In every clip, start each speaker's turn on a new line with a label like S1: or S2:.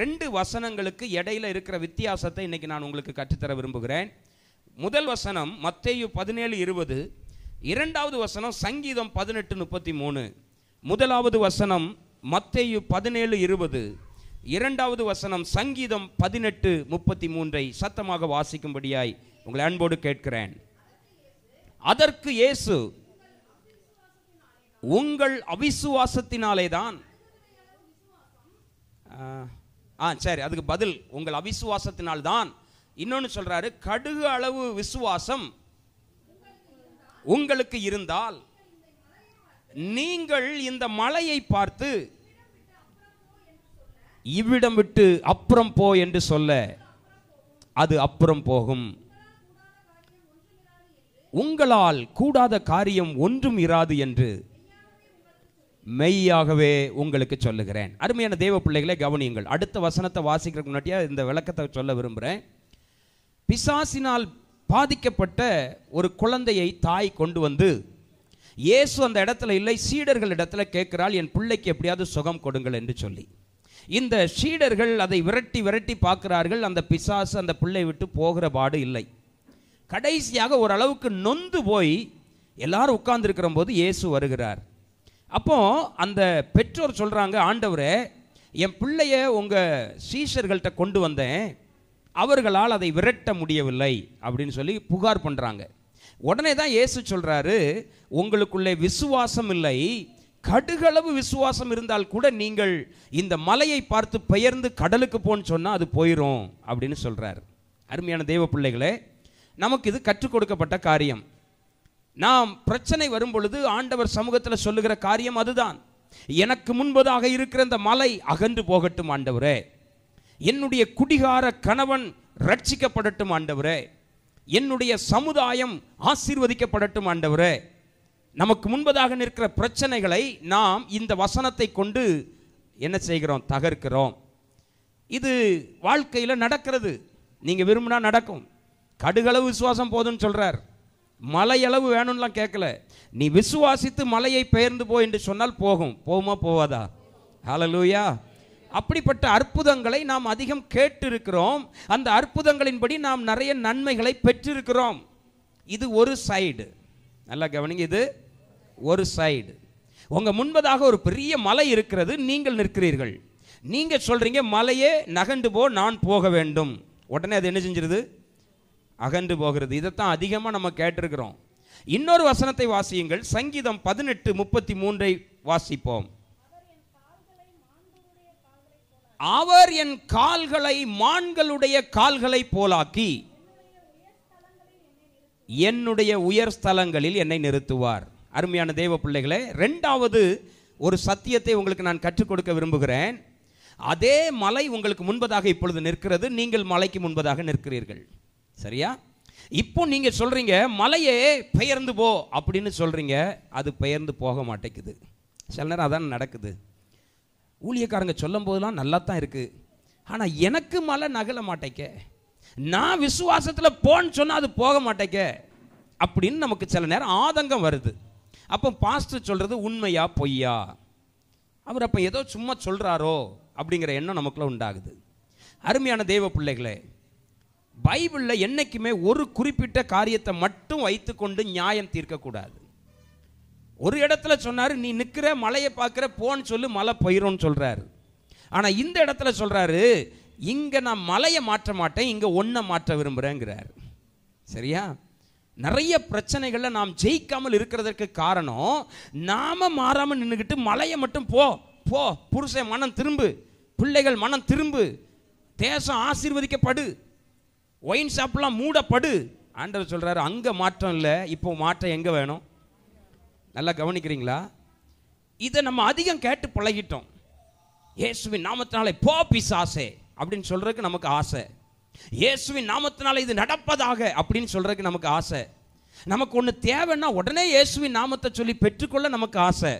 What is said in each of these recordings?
S1: ரெண்டு வசனங்களுக்கு இடையில இருக்கிற வித்தியாசத்தை இன்னைக்கு நான் உங்களுக்கு கற்றுத்தர விரும்புகிறேன் முதல் வசனம் மத்தேயு பதினேழு இருபது இரண்டாவது வசனம் சங்கீதம் பதினெட்டு முப்பத்தி மூணு முதலாவது வசனம் மத்தேயு பதினேழு இருபது இரண்டாவது வசனம் சங்கீதம் பதினெட்டு முப்பத்தி மூன்றை சத்தமாக வாசிக்கும்படியாய் உங்களை அன்போடு கேட்கிறேன் அதற்கு இயேசு உங்கள் அவிசுவாசத்தினாலே தான் ஆ சரி அதுக்கு பதில் உங்கள் அவிசுவாசத்தினால்தான் இன்னொன்று சொல்கிறாரு கடுகு அளவு விசுவாசம் உங்களுக்கு இருந்தால் நீங்கள் இந்த மலையை பார்த்து இவ்விடம் விட்டு அப்புறம் போ என்று சொல்ல அது அப்புறம் போகும் உங்களால் கூடாத காரியம் ஒன்றும் இராது என்று மெய்யாகவே உங்களுக்கு சொல்லுகிறேன் அருமையான தேவ பிள்ளைகளை கவனியுங்கள் அடுத்த வசனத்தை வாசிக்கிறதுக்கு முன்னாடியே இந்த விளக்கத்தை சொல்ல விரும்புகிறேன் பிசாசினால் பாதிக்கப்பட்ட ஒரு குழந்தையை தாய் கொண்டு வந்து இயேசு அந்த இடத்துல இல்லை சீடர்கள் இடத்துல கேட்கிறாள் என் பிள்ளைக்கு எப்படியாவது சுகம் கொடுங்கள் என்று சொல்லி இந்த சீடர்கள் அதை விரட்டி விரட்டி பார்க்கிறார்கள் அந்த பிசாசு அந்த பிள்ளை விட்டு போகிற பாடு இல்லை கடைசியாக ஓரளவுக்கு நொந்து போய் எல்லாரும் உட்கார்ந்துருக்கிற போது இயேசு வருகிறார் அப்போ அந்த பெற்றோர் சொல்கிறாங்க ஆண்டவரே என் பிள்ளைய உங்கள் சீஷர்கள்ட்ட கொண்டு வந்தேன் அவர்களால் அதை விரட்ட முடியவில்லை அப்படின்னு சொல்லி புகார் பண்ணுறாங்க உடனே தான் ஏசு சொல்கிறாரு உங்களுக்குள்ளே விசுவாசம் இல்லை கடுகளவு விசுவாசம் இருந்தால் கூட நீங்கள் இந்த மலையை பார்த்து பெயர்ந்து கடலுக்கு போன்னு சொன்னால் அது போயிடும் அப்படின்னு சொல்கிறார் அருமையான தெய்வ பிள்ளைகளே நமக்கு இது கற்றுக் கொடுக்கப்பட்ட காரியம் நாம் பிரச்சனை வரும் பொழுது ஆண்டவர் சமூகத்தில் சொல்லுகிற காரியம் அதுதான் எனக்கு முன்பதாக இருக்கிற இந்த மலை அகன்று போகட்டும் ஆண்டவரே என்னுடைய குடிகார கணவன் ரட்சிக்கப்படட்டும் ஆண்டவரே என்னுடைய சமுதாயம் ஆசீர்வதிக்கப்படட்டும் ஆண்டவரே நமக்கு முன்பதாக நிற்கிற பிரச்சனைகளை நாம் இந்த வசனத்தை கொண்டு என்ன செய்கிறோம் தகர்க்கிறோம் இது வாழ்க்கையில் நடக்கிறது நீங்கள் விரும்பினா நடக்கும் கடுகளவு விசுவாசம் போதும்னு சொல்கிறார் மலையளவு வேணும்லாம் கேட்கல நீ விசுவாசித்து மலையை பெயர்ந்து போ என்று சொன்னால் போகும் போகுமா போவாதா ஹலலூயா அப்படிப்பட்ட அற்புதங்களை நாம் அதிகம் கேட்டிருக்கிறோம் அந்த அற்புதங்களின்படி நாம் நிறைய நன்மைகளை பெற்றிருக்கிறோம் இது ஒரு சைடு நல்லா கவனிங்க இது ஒரு சைடு உங்கள் முன்பதாக ஒரு பெரிய மலை இருக்கிறது நீங்கள் நிற்கிறீர்கள் நீங்கள் சொல்கிறீங்க மலையே நகண்டு போ நான் போக வேண்டும் உடனே அது என்ன செஞ்சிருது அகன்று போகிறது இதைத்தான் அதிகமாக நம்ம கேட்டிருக்கிறோம் இன்னொரு வசனத்தை வாசியுங்கள் சங்கீதம் பதினெட்டு முப்பத்தி மூன்றை வாசிப்போம் அவர் என் கால்களை மான்களுடைய கால்களை போலாக்கி என்னுடைய உயர் ஸ்தலங்களில் என்னை நிறுத்துவார் அருமையான தேவ பிள்ளைகளே ரெண்டாவது ஒரு சத்தியத்தை உங்களுக்கு நான் கற்றுக் கொடுக்க விரும்புகிறேன் அதே மலை உங்களுக்கு முன்பதாக இப்பொழுது நிற்கிறது நீங்கள் மலைக்கு முன்பதாக நிற்கிறீர்கள் சரியா இப்போ நீங்கள் சொல்கிறீங்க மலையே பெயர்ந்து போ அப்படின்னு சொல்கிறீங்க அது பெயர்ந்து போக மாட்டேங்குது சில நேரம் அதான் நடக்குது ஊழியக்காரங்க சொல்லும் போதெல்லாம் நல்லா தான் இருக்குது ஆனால் எனக்கு மலை நகல மாட்டேக்க நான் விசுவாசத்தில் போன்னு சொன்னால் அது போக மாட்டேக்க அப்படின்னு நமக்கு சில நேரம் ஆதங்கம் வருது அப்போ பாஸ்டர் சொல்கிறது உண்மையா பொய்யா அவர் அப்போ ஏதோ சும்மா சொல்கிறாரோ அப்படிங்கிற எண்ணம் நமக்குள்ளே உண்டாகுது அருமையான தெய்வ பிள்ளைகளே பைபிளில் என்றைக்குமே ஒரு குறிப்பிட்ட காரியத்தை மட்டும் வைத்துக்கொண்டு நியாயம் தீர்க்கக்கூடாது ஒரு இடத்துல சொன்னார் நீ நிற்கிற மலையை பார்க்குற போன்னு சொல்லி மலை போயிடும்னு சொல்கிறாரு ஆனால் இந்த இடத்துல சொல்கிறாரு இங்கே நான் மலையை மாற்ற மாட்டேன் இங்கே ஒன்றை மாற்ற விரும்புகிறேங்கிறார் சரியா நிறைய பிரச்சனைகளை நாம் ஜெயிக்காமல் இருக்கிறதற்கு காரணம் நாம் மாறாமல் நின்றுக்கிட்டு மலையை மட்டும் போ போ புருஷன் மனம் திரும்பு பிள்ளைகள் மனம் திரும்பு தேசம் ஆசீர்வதிக்கப்படு ஒயின் ஷாப்லாம் மூடப்படு ஆண்டவர் சொல்கிறாரு அங்கே மாற்றம் இல்லை இப்போ மாற்றம் எங்கே வேணும் நல்லா கவனிக்கிறீங்களா இதை நம்ம அதிகம் கேட்டு பழகிட்டோம் இயேசுவின் நாமத்தினாலே போ பிசாசே அப்படின்னு சொல்கிறதுக்கு நமக்கு ஆசை இயேசுவின் நாமத்தினால இது நடப்பதாக அப்படின்னு சொல்கிறதுக்கு நமக்கு ஆசை நமக்கு ஒன்று தேவைன்னா உடனே இயேசுவின் நாமத்தை சொல்லி பெற்றுக்கொள்ள நமக்கு ஆசை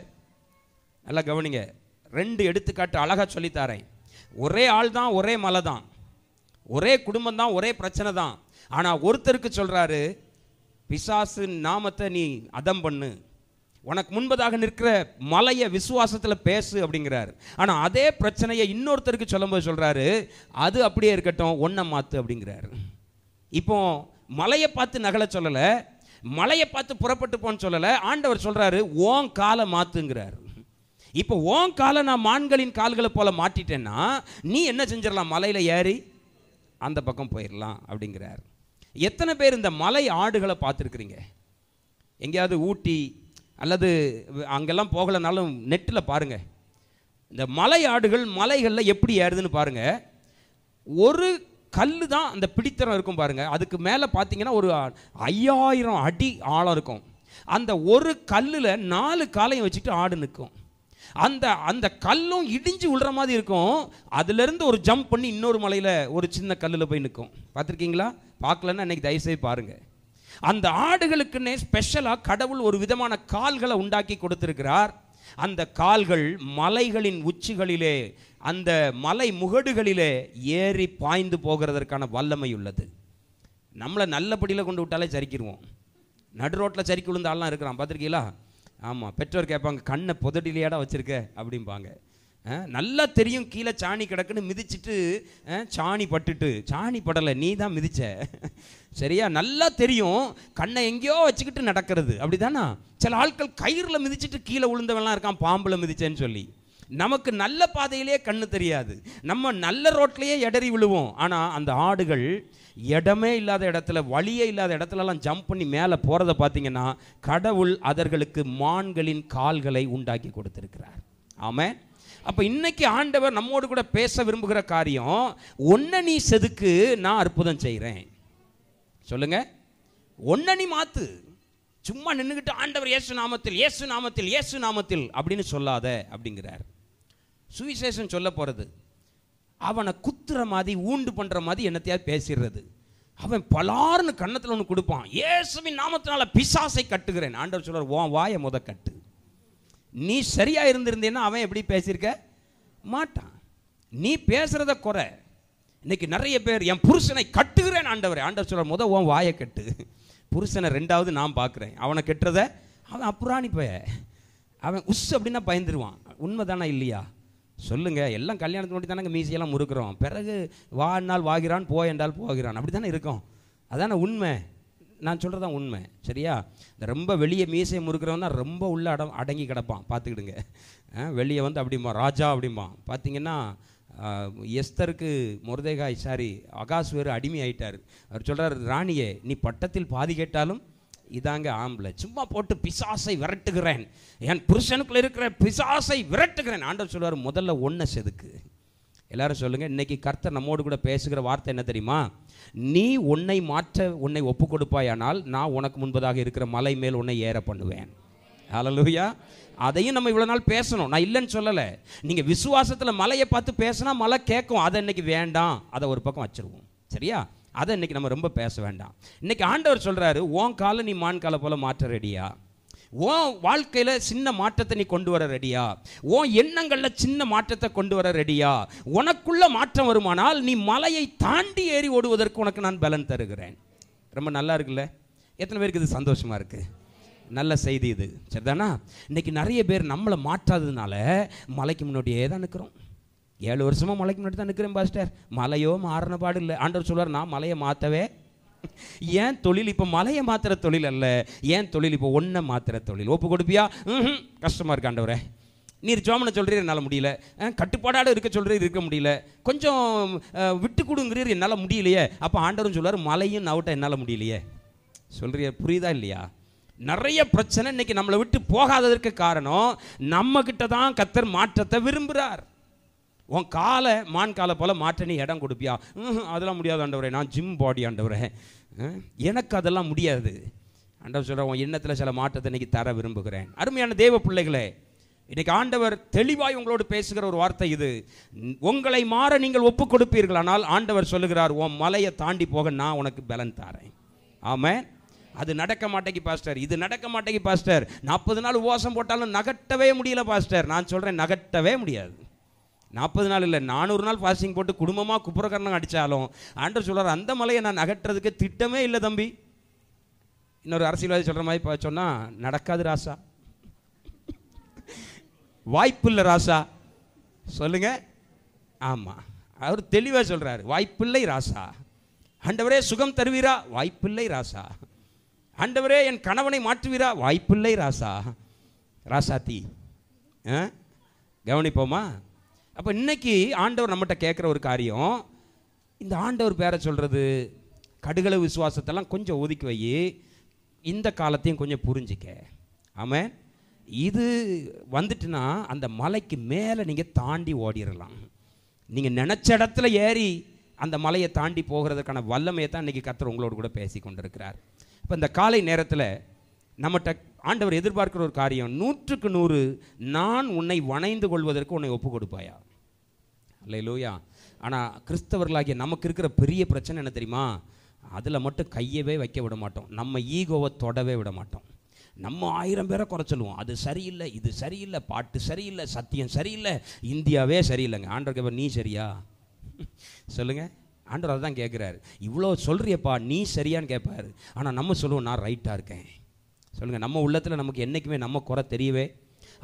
S1: நல்லா கவனிங்க ரெண்டு எடுத்துக்காட்டு அழகாக சொல்லித்தாரேன் ஒரே ஆள் தான் ஒரே மலை தான் ஒரே குடும்பம் தான் ஒரே பிரச்சனை தான் ஆனால் ஒருத்தருக்கு சொல்கிறாரு பிசாசு நாமத்தை நீ அதம் பண்ணு உனக்கு முன்பதாக நிற்கிற மலையை விசுவாசத்தில் பேசு அப்படிங்கிறாரு ஆனால் அதே பிரச்சனையை இன்னொருத்தருக்கு சொல்லும்போது சொல்கிறாரு அது அப்படியே இருக்கட்டும் ஒன்றை மாற்று அப்படிங்கிறாரு இப்போ மலையை பார்த்து நகலை சொல்லலை மலையை பார்த்து புறப்பட்டு போன்னு சொல்லலை ஆண்டவர் சொல்கிறாரு ஓன் காலை மாற்றுங்கிறார் இப்போ ஓன் காலை நான் மான்களின் கால்களை போல் மாட்டிட்டேன்னா நீ என்ன செஞ்சிடலாம் மலையில் ஏறி அந்த பக்கம் போயிடலாம் அப்படிங்கிறார் எத்தனை பேர் இந்த மலை ஆடுகளை பார்த்துருக்குறீங்க எங்கேயாவது ஊட்டி அல்லது அங்கெல்லாம் போகலைனாலும் நெட்டில் பாருங்கள் இந்த மலை ஆடுகள் மலைகளில் எப்படி ஏறுதுன்னு பாருங்கள் ஒரு கல் தான் அந்த பிடித்தரம் இருக்கும் பாருங்கள் அதுக்கு மேலே பார்த்தீங்கன்னா ஒரு ஐயாயிரம் அடி ஆழம் இருக்கும் அந்த ஒரு கல்லில் நாலு காலையும் வச்சுட்டு ஆடு நிற்கும் அந்த அந்த கல்லும் இடிஞ்சு விழுற மாதிரி இருக்கும் அதுலேருந்து ஒரு ஜம்ப் பண்ணி இன்னொரு மலையில் ஒரு சின்ன கல்லில் போய் நிற்கும் பார்த்துருக்கீங்களா பார்க்கலன்னா இன்றைக்கி தயவுசெய்து பாருங்கள் அந்த ஆடுகளுக்குன்னே ஸ்பெஷலாக கடவுள் ஒரு விதமான கால்களை உண்டாக்கி கொடுத்துருக்கிறார் அந்த கால்கள் மலைகளின் உச்சிகளிலே அந்த மலை முகடுகளிலே ஏறி பாய்ந்து போகிறதற்கான வல்லமை உள்ளது நம்மளை நல்லபடியில் கொண்டு விட்டாலே சரிக்கிடுவோம் நடு ரோட்டில் சறுக்கி விழுந்த ஆள்லாம் இருக்கிறான் பார்த்துருக்கீங்களா ஆமாம் பெற்றோர் கேட்பாங்க கண்ணை புதடிலேயாடா வச்சுருக்க அப்படிம்பாங்க நல்லா தெரியும் கீழே சாணி கிடக்குன்னு மிதிச்சுட்டு சாணி பட்டுட்டு சாணி படலை நீ தான் மிதிச்ச சரியா நல்லா தெரியும் கண்ணை எங்கேயோ வச்சுக்கிட்டு நடக்கிறது அப்படி தானா சில ஆட்கள் கயிறில் மிதிச்சுட்டு கீழே விழுந்தவெல்லாம் இருக்கான் பாம்பில் மிதிச்சேன்னு சொல்லி நமக்கு நல்ல பாதையிலே கண்ணு தெரியாது நம்ம நல்ல ரோட்லேயே எடறி விழுவோம் ஆனால் அந்த ஆடுகள் இடமே இல்லாத இடத்துல வழியே இல்லாத இடத்துலலாம் ஜம்ப் பண்ணி மேலே போகிறத பார்த்தீங்கன்னா கடவுள் அதர்களுக்கு மான்களின் கால்களை உண்டாக்கி கொடுத்துருக்கிறார் ஆமாம் அப்போ இன்றைக்கி ஆண்டவர் நம்மோடு கூட பேச விரும்புகிற காரியம் ஒன்னணி செதுக்கு நான் அற்புதம் செய்கிறேன் சொல்லுங்க ஒன்னணி மாற்று சும்மா நின்றுக்கிட்டு ஆண்டவர் இயேசு நாமத்தில் இயேசு நாமத்தில் இயேசு நாமத்தில் அப்படின்னு சொல்லாத அப்படிங்கிறார் சுவிசேஷம் சொல்ல போகிறது அவனை குத்துற மாதிரி ஊண்டு பண்ணுற மாதிரி என்னத்தையாவது பேசிடுறது அவன் பலார்னு கன்னத்தில் ஒன்று கொடுப்பான் ஏசுவின் நாமத்தினால பிசாசை கட்டுகிறேன் ஆண்டவர் சொல்கிறார் ஓன் வாய முத கட்டு நீ சரியாக இருந்திருந்தேன்னா அவன் எப்படி பேசியிருக்க மாட்டான் நீ பேசுகிறத குறை இன்னைக்கு நிறைய பேர் என் புருஷனை கட்டுகிறேன் ஆண்டவர் ஆண்டவர் சொல்கிற முத உன் வாயை கட்டு புருஷனை ரெண்டாவது நான் பார்க்குறேன் அவனை கெட்டுறத அவன் அப்புறாணி போய அவன் உஸ் அப்படின்னா பயந்துருவான் உண்மை தானே இல்லையா சொல்லுங்கள் எல்லாம் கல்யாணத்துக்கு மட்டும் தானே மீசியெல்லாம் முறுக்கிறோம் பிறகு வா என்னால் வாகிறான் போ என்றால் போகிறான் அப்படி தானே இருக்கும் அதான உண்மை நான் சொல்கிறது தான் உண்மை சரியா இந்த ரொம்ப வெளியே மீசையை முறுக்கிறவன் தான் ரொம்ப உள்ளே அட அடங்கி கிடப்பான் பார்த்துக்கிடுங்க வெளியே வந்து அப்படிம்பான் ராஜா அப்படிம்பான் பார்த்தீங்கன்னா எஸ்தருக்கு முருதேகாய் சாரி அகாஸ் வேறு அடிமை ஆயிட்டார் அவர் சொல்கிறார் ராணியே நீ பட்டத்தில் பாதி கேட்டாலும் இதாங்க ஆம்பளை சும்மா போட்டு பிசாசை விரட்டுகிறேன் என் புருஷனுக்குள்ளே இருக்கிற பிசாசை விரட்டுகிறேன் ஆண்டவர் சொல்லுவார் முதல்ல ஒன்றை செதுக்கு எல்லாரும் சொல்லுங்கள் இன்னைக்கு கர்த்தர் நம்மோடு கூட பேசுகிற வார்த்தை என்ன தெரியுமா நீ உன்னை மாற்ற உன்னை ஒப்பு கொடுப்பாயானால் நான் உனக்கு முன்பதாக இருக்கிற மலை மேல் உன்னை ஏற பண்ணுவேன் ஹலலூயா அதையும் நம்ம இவ்வளோ நாள் பேசணும் நான் இல்லைன்னு சொல்லலை நீங்கள் விசுவாசத்தில் மலையை பார்த்து பேசுனா மலை கேட்கும் அதை இன்னைக்கு வேண்டாம் அதை ஒரு பக்கம் வச்சுருவோம் சரியா அதை இன்றைக்கி நம்ம ரொம்ப பேச வேண்டாம் இன்றைக்கி ஆண்டவர் சொல்கிறாரு ஓன் காலை நீ மான் காலை போல் மாற்ற ரெடியா உன் வாழ்க்கையில் சின்ன மாற்றத்தை நீ கொண்டு வர ரெடியா உன் எண்ணங்களில் சின்ன மாற்றத்தை கொண்டு வர ரெடியா உனக்குள்ள மாற்றம் வருமானால் நீ மலையை தாண்டி ஏறி ஓடுவதற்கு உனக்கு நான் பலன் தருகிறேன் ரொம்ப நல்லா இருக்குல்ல எத்தனை பேருக்கு இது சந்தோஷமாக இருக்குது நல்ல செய்தி இது சரிதானா இன்றைக்கி நிறைய பேர் நம்மளை மாற்றாததுனால மலைக்கு முன்னாடியே தான் நிற்கிறோம் ஏழு வருஷமாக மலைக்கு முன்னாடி தான் நிற்கிறேன் பாஸ்டர் மலையோ மாறின பாடு இல்லை ஆண்டவர் சொல்வார் நான் மலையை மாற்றவே ஏன் தொழில் இப்போ மலையை மாத்திர தொழில் அல்ல ஏன் தொழில் இப்போ ஒன்றை மாத்திர தொழில் ஒப்பு கொடுப்பியா ம் கஷ்டமாக இருக்கு ஆண்டவரே நீர் ஜோமனை சொல்கிறீர் என்னால் முடியல கட்டுப்பாடாடு இருக்க சொல்கிறீர் இருக்க முடியல கொஞ்சம் விட்டு கொடுங்கிறீர் என்னால் முடியலையே அப்போ ஆண்டவரும் சொல்வார் மலையும் நவட்ட என்னால் முடியலையே சொல்கிறீர் புரியுதா இல்லையா நிறைய பிரச்சனை இன்னைக்கு நம்மளை விட்டு போகாததற்கு காரணம் நம்மக்கிட்ட தான் கத்தர் மாற்றத்தை விரும்புகிறார் உன் காலை மான் காலை போல் மாற்ற நீ இடம் கொடுப்பியா அதெல்லாம் முடியாது ஆண்டவரே நான் ஜிம் பாடி ஆண்டவரே எனக்கு அதெல்லாம் முடியாது ஆண்டவர் சொல்கிற உன் எண்ணத்தில் சில மாற்றத்தை இன்றைக்கி தர விரும்புகிறேன் அருமையான தேவ பிள்ளைகளே இன்றைக்கி ஆண்டவர் தெளிவாய் உங்களோடு பேசுகிற ஒரு வார்த்தை இது உங்களை மாற நீங்கள் ஒப்பு கொடுப்பீர்களானால் ஆண்டவர் சொல்லுகிறார் உன் மலையை தாண்டி போக நான் உனக்கு பலன் தாரேன் ஆமாம் அது நடக்க மாட்டேங்கி பாஸ்டர் இது நடக்க மாட்டேங்கி பாஸ்டர் நாற்பது நாள் உபவாசம் போட்டாலும் நகட்டவே முடியல பாஸ்டர் நான் சொல்கிறேன் நகட்டவே முடியாது நாற்பது நாள் இல்லை நானூறு நாள் ஃபாஸ்டிங் போட்டு குடும்பமாக குப்புறக்கரணம் அடித்தாலும் ஆண்டர் சொல்கிறார் அந்த மலையை நான் அகற்றுறதுக்கு திட்டமே இல்லை தம்பி இன்னொரு அரசியல்வாதி சொல்கிற மாதிரி சொன்னால் நடக்காது ராசா வாய்ப்பு இல்லை ராசா சொல்லுங்க ஆமாம் அவர் தெளிவாக சொல்கிறார் வாய்ப்பில்லை ராசா ஆண்டவரே சுகம் தருவீரா வாய்ப்பில்லை ராசா ஆண்டவரே என் கணவனை மாற்றுவீரா வாய்ப்பில்லை ராசா ராசாத்தி கவனிப்போமா அப்போ இன்னைக்கு ஆண்டவர் நம்மகிட்ட கேட்குற ஒரு காரியம் இந்த ஆண்டவர் பேரை சொல்கிறது கடுகளை விசுவாசத்தெல்லாம் கொஞ்சம் ஒதுக்கி வை இந்த காலத்தையும் கொஞ்சம் புரிஞ்சிக்க ஆமாம் இது வந்துட்டுன்னா அந்த மலைக்கு மேலே நீங்கள் தாண்டி ஓடிடலாம் நீங்கள் நினச்ச இடத்துல ஏறி அந்த மலையை தாண்டி போகிறதுக்கான வல்லமையை தான் இன்றைக்கி கத்தர் உங்களோடு கூட பேசி கொண்டிருக்கிறார் இப்போ இந்த காலை நேரத்தில் நம்மகிட்ட ஆண்டவர் எதிர்பார்க்கிற ஒரு காரியம் நூற்றுக்கு நூறு நான் உன்னை வணைந்து கொள்வதற்கு உன்னை ஒப்பு கொடுப்பாயா இல்லை இல்லையா ஆனால் கிறிஸ்தவர்களாகிய நமக்கு இருக்கிற பெரிய பிரச்சனை என்ன தெரியுமா அதில் மட்டும் கையவே வைக்க விட மாட்டோம் நம்ம ஈகோவை தொடவே விட மாட்டோம் நம்ம ஆயிரம் பேரை குறை சொல்லுவோம் அது சரியில்லை இது சரியில்லை பாட்டு சரியில்லை சத்தியம் சரியில்லை இந்தியாவே சரியில்லைங்க ஆண்டர் கேப்பர் நீ சரியா சொல்லுங்கள் அதை தான் கேட்குறாரு இவ்வளோ சொல்கிறியப்பா நீ சரியான்னு கேட்பாரு ஆனால் நம்ம சொல்லுவோம் நான் ரைட்டாக இருக்கேன் சொல்லுங்கள் நம்ம உள்ளத்தில் நமக்கு என்றைக்குமே நம்ம குறை தெரியவே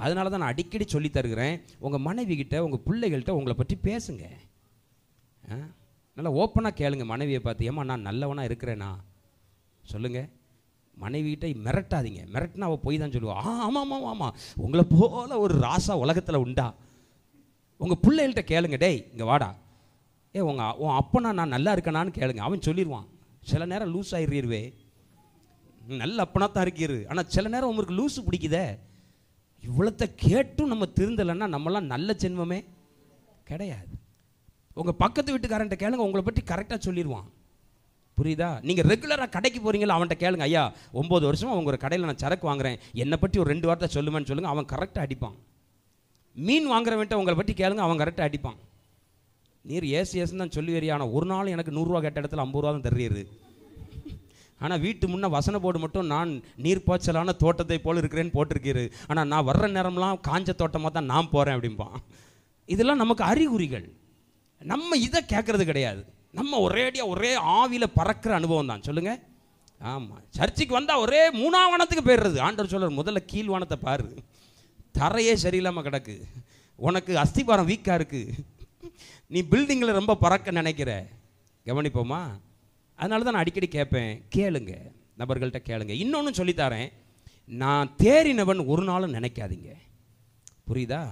S1: அதனால தான் நான் அடிக்கடி சொல்லி தருகிறேன் உங்கள் கிட்டே உங்கள் பிள்ளைகள்கிட்ட உங்களை பற்றி பேசுங்க நல்லா ஓப்பனாக கேளுங்க மனைவியை பார்த்து ஏமா நான் நல்லவனாக இருக்கிறேன்னா சொல்லுங்கள் கிட்டே மிரட்டாதீங்க மிரட்டினா அவள் போய் தான் சொல்லுவாள் ஆ ஆமாம் ஆமாம் ஆமாம் உங்களை போல் ஒரு ராசா உலகத்தில் உண்டா உங்கள் பிள்ளைகள்கிட்ட கேளுங்க டேய் இங்கே வாடா ஏ உங்கள் உன் அப்பனா நான் நல்லா இருக்கேனான்னு கேளுங்க அவன் சொல்லிடுவான் சில நேரம் லூஸ் ஆயிடுறீர்வே நல்ல அப்பனா தான் இருக்கீரு ஆனால் சில நேரம் உங்களுக்கு லூஸு பிடிக்குதே இவ்வளோத்த கேட்டும் நம்ம திருந்தலைன்னா நம்மளாம் நல்ல ஜென்மமே கிடையாது உங்கள் பக்கத்து வீட்டுக்காரன்ட்ட கேளுங்க உங்களை பற்றி கரெக்டாக சொல்லிடுவான் புரியுதா நீங்கள் ரெகுலராக கடைக்கு போகிறீங்களா அவன்கிட்ட கேளுங்க ஐயா ஒம்பது வருஷமாக அவங்க ஒரு கடையில் நான் சரக்கு வாங்குறேன் என்னை பற்றி ஒரு ரெண்டு வார்த்தை சொல்லுவேன்னு சொல்லுங்கள் அவன் கரெக்டாக அடிப்பான் மீன் வாங்குறவன்ட்ட உங்களை பற்றி கேளுங்க அவன் கரெக்டாக அடிப்பான் நீர் ஏசு ஏசுன்னு தான் சொல்லி வரியா ஆனால் ஒரு நாள் எனக்கு நூறுரூவா கேட்ட இடத்துல ஐம்பது ரூபா தான் தருவீர் ஆனால் வீட்டு முன்னே வசன போர்டு மட்டும் நான் நீர்ப்பாய்ச்சலான தோட்டத்தை போல் இருக்கிறேன்னு போட்டிருக்கிறது ஆனால் நான் வர்ற நேரம்லாம் காஞ்ச தோட்டமாக தான் நான் போகிறேன் அப்படிம்பான் இதெல்லாம் நமக்கு அறிகுறிகள் நம்ம இதை கேட்குறது கிடையாது நம்ம ஒரேடியாக ஒரே ஆவியில் பறக்கிற அனுபவம் தான் சொல்லுங்கள் ஆமாம் சர்ச்சுக்கு வந்தால் ஒரே மூணாவனத்துக்கு போயிடுறது ஆண்டர் சொல்கிறார் முதல்ல கீழ்வானத்தை பாரு தரையே சரியில்லாமல் கிடக்கு உனக்கு அஸ்திபாரம் வீக்காக இருக்குது நீ பில்டிங்கில் ரொம்ப பறக்க நினைக்கிற கவனிப்போமா அதனால தான் நான் அடிக்கடி கேட்பேன் கேளுங்க நபர்கள்ட்ட கேளுங்க இன்னொன்று சொல்லித்தாரேன் நான் தேறினவன் ஒரு நாளும் நினைக்காதீங்க புரியுதா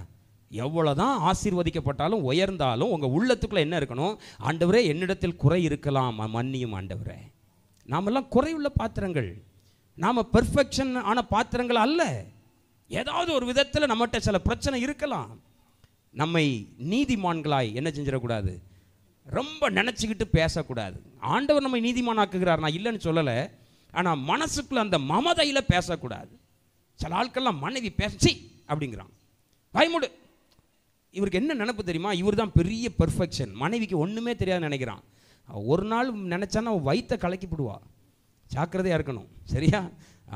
S1: எவ்வளோதான் ஆசீர்வதிக்கப்பட்டாலும் உயர்ந்தாலும் உங்கள் உள்ளத்துக்குள்ளே என்ன இருக்கணும் ஆண்டவரே என்னிடத்தில் குறை இருக்கலாம் மன்னியும் ஆண்டவரே நாமெல்லாம் குறையுள்ள பாத்திரங்கள் நாம் பெர்ஃபெக்ஷன் ஆன பாத்திரங்கள் அல்ல ஏதாவது ஒரு விதத்தில் நம்மகிட்ட சில பிரச்சனை இருக்கலாம் நம்மை நீதிமான்களாய் என்ன செஞ்சிடக்கூடாது ரொம்ப நினச்சிக்கிட்டு பேசக்கூடாது ஆண்டவர் நம்ம நீதிமானாக்குகிறார் நான் இல்லைன்னு சொல்லலை ஆனால் மனசுக்குள்ளே அந்த மமதையில் பேசக்கூடாது சில ஆட்கள்லாம் மனைவி பேசி அப்படிங்கிறான் பயமுடு இவருக்கு என்ன நினப்பு தெரியுமா இவர் தான் பெரிய பெர்ஃபெக்ஷன் மனைவிக்கு ஒன்றுமே தெரியாதுன்னு நினைக்கிறான் ஒரு நாள் நினச்சானா வயிற்ற கலக்கிப்பிடுவா ஜாக்கிரதையாக இருக்கணும் சரியா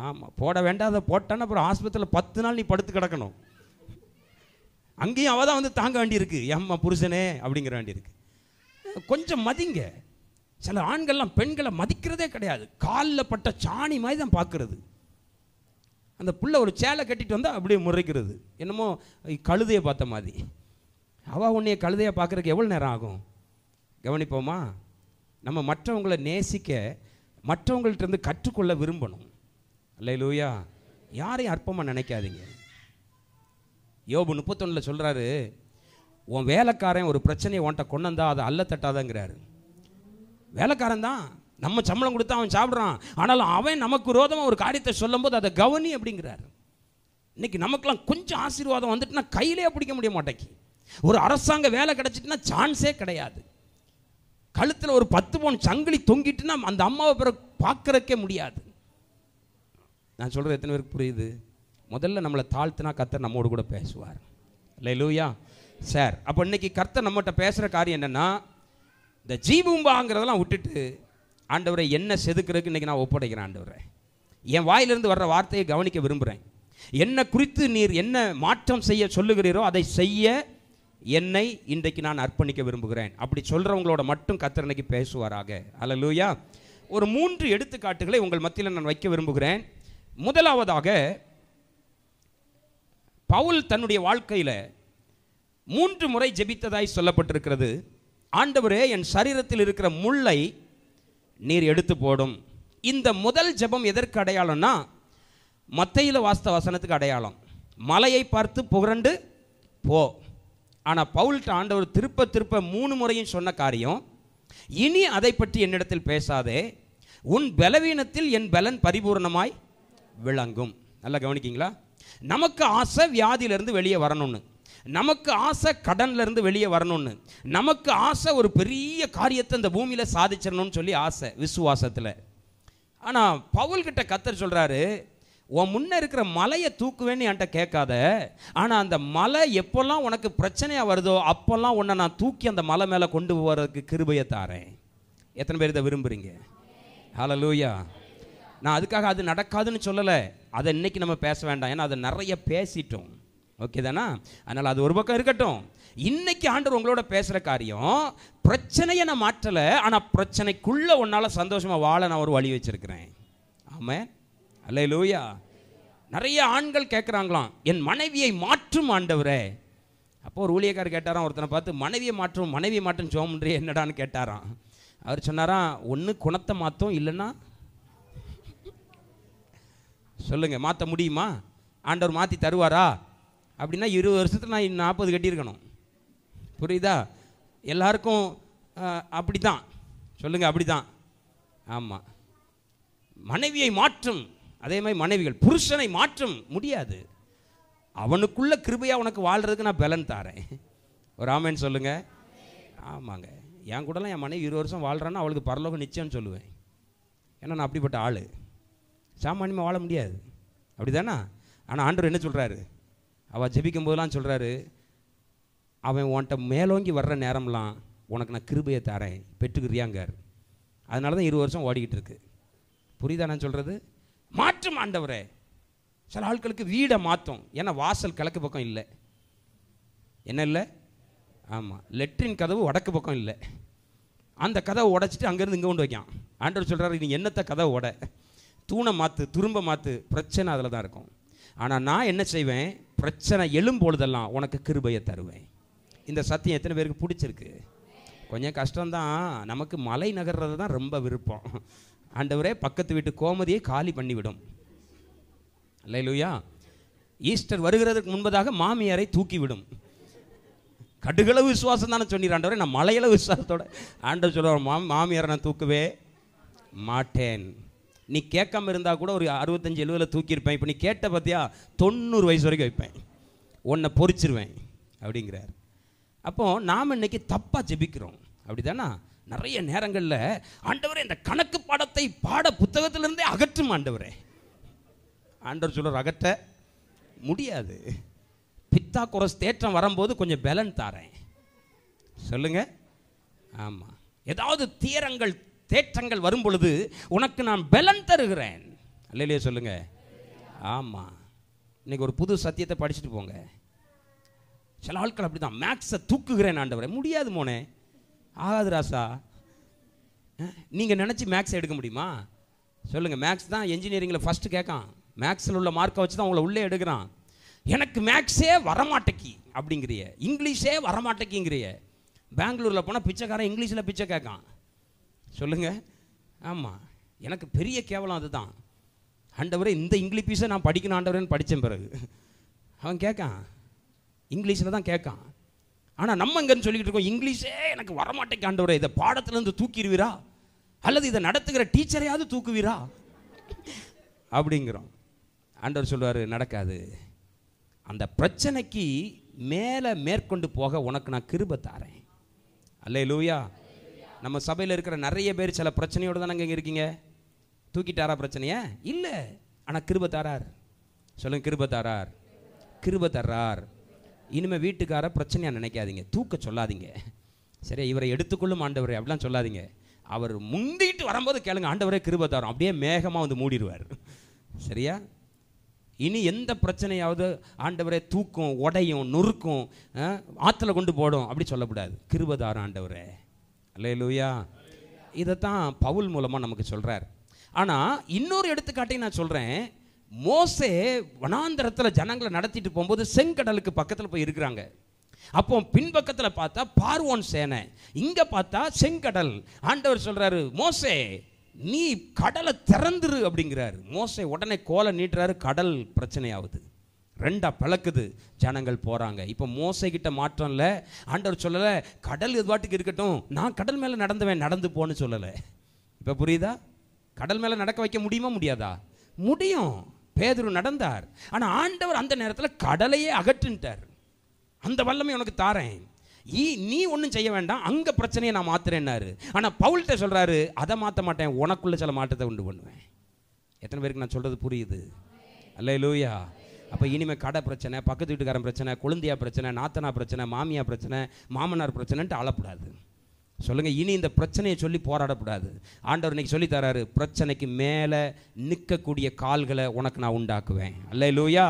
S1: ஆமாம் போட வேண்டாத போட்டான்னு அப்புறம் ஆஸ்பத்திரியில் பத்து நாள் நீ படுத்து கிடக்கணும் அங்கேயும் அவள் தான் வந்து தாங்க வேண்டியிருக்கு எம்மா புருஷனே அப்படிங்கிற வேண்டியிருக்கு கொஞ்சம் மதிங்க சில ஆண்கள்லாம் பெண்களை மதிக்கிறதே கிடையாது காலில் பட்ட சாணி மாதிரி தான் பார்க்குறது அந்த புள்ள ஒரு சேலை கட்டிட்டு வந்தால் அப்படியே முறைக்கிறது என்னமோ கழுதையை பார்த்த மாதிரி அவள் உன்னைய கழுதையை பார்க்குறதுக்கு எவ்வளோ நேரம் ஆகும் கவனிப்போமா நம்ம மற்றவங்களை நேசிக்க மற்றவங்கள்ட்ட கற்றுக்கொள்ள விரும்பணும் இல்லை லூயா யாரையும் அற்பமாக நினைக்காதீங்க யோபு முப்பத்தொன்னில் சொல்கிறாரு உன் வேலைக்காரன் ஒரு பிரச்சனையை உன்ட்ட கொண்டு வந்தால் அதை அல்ல தட்டாதங்கிறாரு வேலைக்காரன் தான் நம்ம சம்பளம் கொடுத்தா அவன் சாப்பிட்றான் ஆனாலும் அவன் நமக்கு விரோதமாக ஒரு காரியத்தை சொல்லும்போது அதை கவனி அப்படிங்கிறாரு இன்னைக்கு நமக்கெல்லாம் கொஞ்சம் ஆசீர்வாதம் வந்துட்டுனா கையிலே பிடிக்க முடிய மாட்டேங்கி ஒரு அரசாங்க வேலை கிடச்சிட்டுனா சான்ஸே கிடையாது கழுத்தில் ஒரு பத்து பவுன் சங்கிலி தொங்கிட்டுனா அந்த அம்மாவை பிறகு பார்க்கறக்கே முடியாது நான் சொல்கிறது எத்தனை பேருக்கு புரியுது முதல்ல நம்மளை தாழ்த்தினா கத்தர் நம்மோடு கூட பேசுவார் இல்லை லூயா சார் அப்போ இன்னைக்கு கர்த்தர் நம்மகிட்ட பேசுகிற காரியம் என்னென்னா இந்த ஜீவும்பாங்கிறதெல்லாம் விட்டுட்டு ஆண்டவரை என்ன செதுக்கிறதுக்கு இன்றைக்கி நான் ஒப்படைக்கிறேன் ஆண்டவரை என் வாயிலிருந்து வர்ற வார்த்தையை கவனிக்க விரும்புகிறேன் என்ன குறித்து நீர் என்ன மாற்றம் செய்ய சொல்லுகிறீரோ அதை செய்ய என்னை இன்றைக்கு நான் அர்ப்பணிக்க விரும்புகிறேன் அப்படி சொல்கிறவங்களோட மட்டும் கத்தர் இன்னைக்கு பேசுவாராக லூயா ஒரு மூன்று எடுத்துக்காட்டுகளை உங்கள் மத்தியில் நான் வைக்க விரும்புகிறேன் முதலாவதாக பவுல் தன்னுடைய வாழ்க்கையில் மூன்று முறை ஜெபித்ததாய் சொல்லப்பட்டிருக்கிறது ஆண்டவரே என் சரீரத்தில் இருக்கிற முள்ளை நீர் எடுத்து போடும் இந்த முதல் ஜெபம் எதற்கு அடையாளம்னா மத்தையில் வாஸ்த வசனத்துக்கு அடையாளம் மலையை பார்த்து புகரண்டு போ ஆனால் பவுல்கிட்ட ஆண்டவர் திருப்ப திருப்ப மூணு முறையும் சொன்ன காரியம் இனி அதை பற்றி என்னிடத்தில் பேசாதே உன் பலவீனத்தில் என் பலன் பரிபூர்ணமாய் விளங்கும் நல்லா கவனிக்கிங்களா நமக்கு ஆசை வியாதியிலிருந்து வெளியே வரணும்னு நமக்கு ஆசை கடன்லேருந்து வெளியே வரணும்னு நமக்கு ஆசை ஒரு பெரிய காரியத்தை இந்த பூமியில் சாதிச்சிடணும்னு சொல்லி ஆசை விசுவாசத்தில் ஆனால் பவுல்கிட்ட கத்தர் சொல்கிறாரு உன் முன்னே இருக்கிற மலையை தூக்குவேன்னு என்கிட்ட கேட்காத ஆனால் அந்த மலை எப்போல்லாம் உனக்கு பிரச்சனையாக வருதோ அப்போல்லாம் உன்னை நான் தூக்கி அந்த மலை மேலே கொண்டு போகிறதுக்கு கிருபையை தாரேன் எத்தனை பேர் இதை விரும்புகிறீங்க ஹலோ லூயா நான் அதுக்காக அது நடக்காதுன்னு சொல்லலை அதை இன்றைக்கி நம்ம பேச வேண்டாம் ஏன்னா அதை நிறைய பேசிட்டோம் ஓகே தானா அதனால் அது ஒரு பக்கம் இருக்கட்டும் இன்னைக்கு ஆண்டவர் உங்களோட பேசுகிற காரியம் பிரச்சனையை நான் மாற்றலை ஆனால் பிரச்சனைக்குள்ளே ஒன்றால் சந்தோஷமாக வாழ நான் ஒரு வழி வச்சுருக்கிறேன் ஆமாம் அல்ல லூயா நிறைய ஆண்கள் கேட்குறாங்களாம் என் மனைவியை மாற்றும் ஆண்டவரே அப்போ ஒரு ஊழியக்கார் கேட்டாராம் ஒருத்தனை பார்த்து மனைவியை மாற்றும் மனைவியை மாற்றும் சோமன்றி என்னடான்னு கேட்டாராம் அவர் சொன்னாராம் ஒன்று குணத்தை மாற்றும் இல்லைன்னா சொல்லுங்கள் மாற்ற முடியுமா ஆண்டவர் மாற்றி தருவாரா அப்படின்னா இருபது வருஷத்தில் நான் நாற்பது கட்டியிருக்கணும் புரியுதா எல்லாருக்கும் அப்படி தான் சொல்லுங்கள் அப்படி தான் ஆமாம் மனைவியை மாற்றும் அதே மாதிரி மனைவிகள் புருஷனை மாற்றும் முடியாது அவனுக்குள்ள கிருபையாக உனக்கு வாழ்கிறதுக்கு நான் பலன் தாரேன் ஒரு ஆமேன்னு சொல்லுங்கள் ஆமாங்க என் கூடலாம் என் மனைவி இருபது வருஷம் வாழ்கிறான்னா அவளுக்கு பரலோகம் நிச்சயம்னு சொல்லுவேன் ஏன்னா நான் அப்படிப்பட்ட ஆள் சாமானியமாக வாழ முடியாது அப்படி தானா ஆனால் ஆண்டவர் என்ன சொல்கிறாரு அவள் ஜெபிக்கும் போதெல்லாம் சொல்கிறாரு அவன் உன்ட்ட மேலோங்கி வர்ற நேரம்லாம் உனக்கு நான் கிருபையை தரேன் பெற்றுக்கிறியாங்கார் அதனால தான் இரு வருஷம் ஓடிக்கிட்டு இருக்கு புரியுதா நான் சொல்கிறது மாற்றும் ஆண்டவரே சில ஆட்களுக்கு வீடை மாற்றும் ஏன்னா வாசல் கிழக்கு பக்கம் இல்லை என்ன இல்லை ஆமாம் லெட்ரின் கதவு வடக்கு பக்கம் இல்லை அந்த கதவை உடச்சிட்டு அங்கேருந்து இங்கே கொண்டு வைக்கான் ஆண்டவர் சொல்கிறாரு நீ என்னத்தை கதவை உட தூணை மாற்று துரும்ப மாற்று பிரச்சனை அதில் தான் இருக்கும் ஆனால் நான் என்ன செய்வேன் பிரச்சனை எழும்பொழுதெல்லாம் உனக்கு கிருபையை தருவேன் இந்த சத்தியம் எத்தனை பேருக்கு பிடிச்சிருக்கு கொஞ்சம் கஷ்டம்தான் நமக்கு மலை நகர்றது தான் ரொம்ப விருப்பம் ஆண்டவரே பக்கத்து வீட்டு கோமதியை காலி பண்ணிவிடும் இல்லை லூயா ஈஸ்டர் வருகிறதுக்கு முன்பதாக மாமியாரை தூக்கிவிடும் கடுகளவு விசுவாசம் தானே சொன்னீர் ஆண்டவரே நான் மலையளவு விசுவாசத்தோட ஆண்டவர் சொல்லுவார் மாமியாரை நான் தூக்கவே மாட்டேன் நீ கேட்காம இருந்தால் கூட ஒரு அறுபத்தஞ்சு எழுபதில் தூக்கியிருப்பேன் இப்போ நீ கேட்ட பார்த்தியா தொண்ணூறு வயசு வரைக்கும் வைப்பேன் உன்னை பொறிச்சிருவேன் அப்படிங்கிறார் அப்போது நாம் இன்றைக்கி தப்பாக ஜெபிக்கிறோம் அப்படி தானா நிறைய நேரங்களில் ஆண்டவரே இந்த கணக்கு பாடத்தை பாட புத்தகத்திலிருந்தே அகற்றும் ஆண்டவரே ஆண்டவர் சொல்கிற அகற்ற முடியாது பித்தா குரஸ் தேற்றம் வரும்போது கொஞ்சம் பலன் தாரேன் சொல்லுங்கள் ஆமாம் ஏதாவது தீரங்கள் தேற்றங்கள் வரும் பொழுது உனக்கு நான் பலன் தருகிறேன் இல்லையே சொல்லுங்க ஆமாம் இன்னைக்கு ஒரு புது சத்தியத்தை படிச்சுட்டு போங்க சில ஆட்கள் அப்படி தான் மேக்ஸை தூக்குகிறேன் ஆண்டவரை முடியாது மோனே ஆகாது ராசா நீங்கள் நினச்சி மேக்ஸ் எடுக்க முடியுமா சொல்லுங்கள் மேக்ஸ் தான் என்ஜினியரிங்கில் ஃபஸ்ட்டு கேட்கான் மேக்ஸில் உள்ள மார்க்கை வச்சு தான் உங்களை உள்ளே எடுக்கிறான் எனக்கு மேக்ஸே வரமாட்டேக்கி அப்படிங்கிறிய இங்கிலீஷே வரமாட்டேக்கிங்கிறிய பெங்களூரில் போனால் பிச்சைக்காரன் இங்கிலீஷில் பிச்சை கேட்கான் சொல்லுங்கள் ஆமாம் எனக்கு பெரிய கேவலம் அதுதான் ஆண்டவரே இந்த இங்கிலீஷை நான் படிக்கணும் ஆண்டவரேன்னு படித்தேன் பிறகு அவன் கேட்கான் இங்கிலீஷில் தான் கேட்கான் ஆனால் நம்ம இங்கேன்னு சொல்லிக்கிட்டு இருக்கோம் இங்கிலீஷே எனக்கு வரமாட்டேங்க ஆண்டவரே இதை பாடத்துலேருந்து தூக்கிடுவீரா அல்லது இதை நடத்துகிற டீச்சரையாவது தூக்குவீரா அப்படிங்கிறோம் ஆண்டவர் சொல்லுவார் நடக்காது அந்த பிரச்சனைக்கு மேலே மேற்கொண்டு போக உனக்கு நான் கிருப தாரேன் அல்ல லூயா நம்ம சபையில் இருக்கிற நிறைய பேர் சில பிரச்சனையோடு தானே இங்கே இருக்கீங்க தூக்கிட்டாரா பிரச்சனையா இல்லை ஆனால் கிருப தாரார் சொல்லுங்க கிருப தாரார் கிருப தர்றார் இனிமேல் வீட்டுக்கார பிரச்சனையாக நினைக்காதீங்க தூக்க சொல்லாதீங்க சரி இவரை எடுத்துக்கொள்ளும் ஆண்டவர் அப்படிலாம் சொல்லாதீங்க அவர் முந்திட்டு வரும்போது கேளுங்க ஆண்டவரே கிருப தாரம் அப்படியே மேகமாக வந்து மூடிடுவார் சரியா இனி எந்த பிரச்சனையாவது ஆண்டவரே தூக்கும் உடையும் நொறுக்கும் ஆற்றுல கொண்டு போடும் அப்படி சொல்லக்கூடாது கிருபதாரம் ஆண்டவரே அல்லே லூயா தான் பவுல் மூலமாக நமக்கு சொல்கிறார் ஆனால் இன்னொரு எடுத்துக்காட்டையும் நான் சொல்கிறேன் மோசே வனாந்திரத்தில் ஜனங்களை நடத்திட்டு போகும்போது செங்கடலுக்கு பக்கத்தில் போய் இருக்கிறாங்க அப்போ பின்பக்கத்தில் பார்த்தா பார்வோன் சேனை இங்கே பார்த்தா செங்கடல் ஆண்டவர் சொல்கிறாரு மோசே நீ கடலை திறந்துரு அப்படிங்கிறாரு மோசை உடனே கோலை நீட்டுறாரு கடல் பிரச்சனையாகுது ரெண்டா பழக்குது ஜனங்கள் போகிறாங்க இப்போ மோசைக்கிட்ட மாற்றம் இல்லை ஆண்டவர் சொல்லலை கடல் எதுவாட்டுக்கு இருக்கட்டும் நான் கடல் மேலே நடந்துவேன் நடந்து போன்னு சொல்லலை இப்போ புரியுதா கடல் மேலே நடக்க வைக்க முடியுமா முடியாதா முடியும் பேதுரு நடந்தார் ஆனால் ஆண்டவர் அந்த நேரத்தில் கடலையே அகற்றுன்ட்டார் அந்த வல்லமை உனக்கு தாரேன் ஈ நீ ஒன்றும் செய்ய வேண்டாம் அங்கே பிரச்சனையை நான் மாற்றுறேன்னாரு ஆனால் பவுல்கிட்ட சொல்கிறாரு அதை மாற்ற மாட்டேன் உனக்குள்ளே சில மாற்றத்தை உண்டு பண்ணுவேன் எத்தனை பேருக்கு நான் சொல்கிறது புரியுது அல்ல லூயா அப்போ இனிமேல் கடை பிரச்சனை பக்கத்து வீட்டுக்காரன் பிரச்சனை குழந்தையா பிரச்சனை நாத்தனா பிரச்சனை மாமியா பிரச்சனை மாமனார் பிரச்சனைன்ட்டு அழப்படாது சொல்லுங்கள் இனி இந்த பிரச்சனையை சொல்லி போராடக்கூடாது ஆண்டவர் இன்னைக்கு சொல்லி தராரு பிரச்சனைக்கு மேலே நிற்கக்கூடிய கால்களை உனக்கு நான் உண்டாக்குவேன் அல்ல லூயா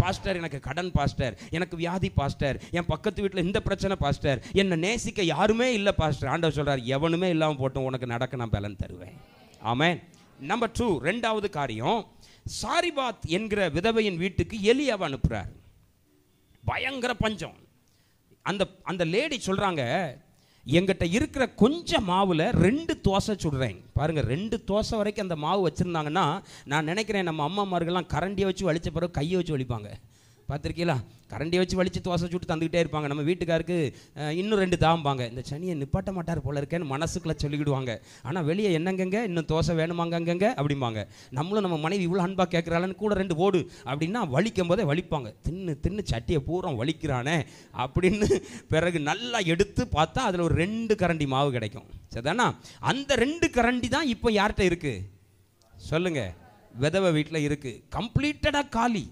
S1: பாஸ்டர் எனக்கு கடன் பாஸ்டர் எனக்கு வியாதி பாஸ்டர் என் பக்கத்து வீட்டில் இந்த பிரச்சனை பாஸ்டர் என்னை நேசிக்க யாருமே இல்லை பாஸ்டர் ஆண்டவர் சொல்கிறார் எவனுமே இல்லாமல் போட்டோம் உனக்கு நடக்க நான் பலன் தருவேன் ஆமேன் நம்பர் டூ ரெண்டாவது காரியம் சாரிபாத் என்கிற விதவையின் வீட்டுக்கு எலியாவை அனுப்புகிறார் பயங்கர பஞ்சம் அந்த அந்த லேடி சொல்கிறாங்க எங்கிட்ட இருக்கிற கொஞ்சம் மாவில் ரெண்டு தோசை சுடுறேன் பாருங்கள் ரெண்டு தோசை வரைக்கும் அந்த மாவு வச்சுருந்தாங்கன்னா நான் நினைக்கிறேன் நம்ம அம்மாமார்கள்லாம் கரண்டியை வச்சு வலித்த பிறகு கையை வச்சு வலிப்பாங்க பார்த்துருக்கீங்களா கரண்டியை வச்சு வலிச்சு தோசை சுட்டு தந்துக்கிட்டே இருப்பாங்க நம்ம வீட்டுக்காருக்கு இன்னும் ரெண்டு தாம்பாங்க இந்த சனியை நிப்பாட்ட மாட்டார் போல இருக்கேன்னு மனசுக்குள்ளே சொல்லிக்கிடுவாங்க ஆனால் வெளியே என்னங்கங்க இன்னும் தோசை வேணுமாங்க அங்கங்க அப்படிம்பாங்க நம்மளும் நம்ம மனைவி இவ்வளோ அன்பாக கேட்குறாளன்னு கூட ரெண்டு ஓடு அப்படின்னா வலிக்கும் போதே வலிப்பாங்க தின்னு தின்னு சட்டியை பூரம் வலிக்கிறானே அப்படின்னு பிறகு நல்லா எடுத்து பார்த்தா அதில் ஒரு ரெண்டு கரண்டி மாவு கிடைக்கும் சரிதானா அந்த ரெண்டு கரண்டி தான் இப்போ யார்கிட்ட இருக்குது சொல்லுங்கள் விதவை வீட்டில் இருக்குது கம்ப்ளீட்டடாக காலி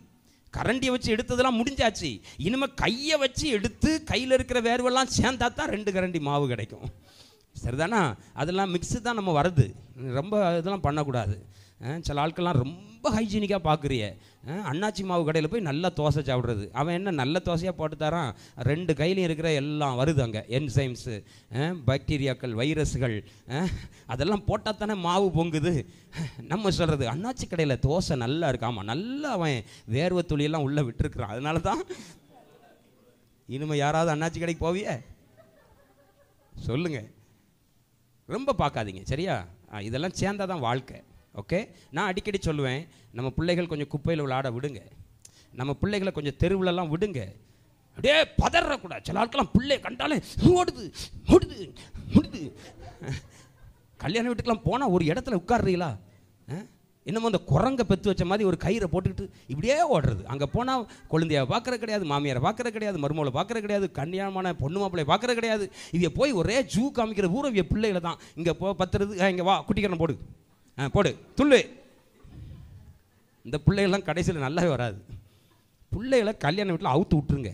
S1: கரண்டியை வச்சு எடுத்ததெல்லாம் முடிஞ்சாச்சு இனிமேல் கையை வச்சு எடுத்து கையில் இருக்கிற வேர்வெல்லாம் சேர்ந்தா தான் ரெண்டு கரண்டி மாவு கிடைக்கும் சரிதானா அதெல்லாம் மிக்ஸு தான் நம்ம வருது ரொம்ப இதெல்லாம் பண்ணக்கூடாது சில ஆட்கள்லாம் ரொம்ப ஹைஜீனிக்காக பார்க்குறிய அண்ணாச்சி மாவு கடையில் போய் நல்லா தோசை சாப்பிட்றது அவன் என்ன நல்ல தோசையாக போட்டு தரான் ரெண்டு கையிலையும் இருக்கிற எல்லாம் வருது அங்கே என்சைம்ஸு பாக்டீரியாக்கள் வைரஸ்கள் அதெல்லாம் போட்டால் தானே மாவு பொங்குது நம்ம சொல்கிறது அண்ணாச்சி கடையில் தோசை நல்லா இருக்கு ஆமாம் நல்லா அவன் வேர்வை துளியெல்லாம் உள்ளே விட்டுருக்குறான் அதனால தான் இனிமேல் யாராவது அண்ணாச்சி கடைக்கு போவிய சொல்லுங்கள் ரொம்ப பார்க்காதீங்க சரியா இதெல்லாம் சேர்ந்தால் தான் வாழ்க்கை ஓகே நான் அடிக்கடி சொல்லுவேன் நம்ம பிள்ளைகள் கொஞ்சம் குப்பையில் விளாட விடுங்க நம்ம பிள்ளைகளை கொஞ்சம் தெருவுலலாம் விடுங்க அப்படியே பதறக்கூடாது சில ஆட்கள்லாம் பிள்ளை கண்டாலே ஓடுது ஓடுது ஓடுது கல்யாண வீட்டுக்கெலாம் போனால் ஒரு இடத்துல உட்காடுறீங்களா என்னமோ அந்த குரங்கை பெற்று வச்ச மாதிரி ஒரு கயிறை போட்டுக்கிட்டு இப்படியே ஓடுறது அங்கே போனால் குழந்தையை பார்க்குறது கிடையாது மாமியாரை பார்க்குறது கிடையாது மருமகளை பார்க்குறது கிடையாது கன்னியாமான பொண்ணு மாப்பிள்ளையை பார்க்குறது கிடையாது இதை போய் ஒரே ஜூ காமிக்கிற ஊரம் பிள்ளைகளை தான் இங்கே போ பத்துறது இங்கே வா குட்டிக்கரணம் போடு ஆ போடு துள்ளு இந்த பிள்ளைகள்லாம் கடைசியில் நல்லாவே வராது பிள்ளைகளை கல்யாண வீட்டில் அவுத்து விட்டுருங்க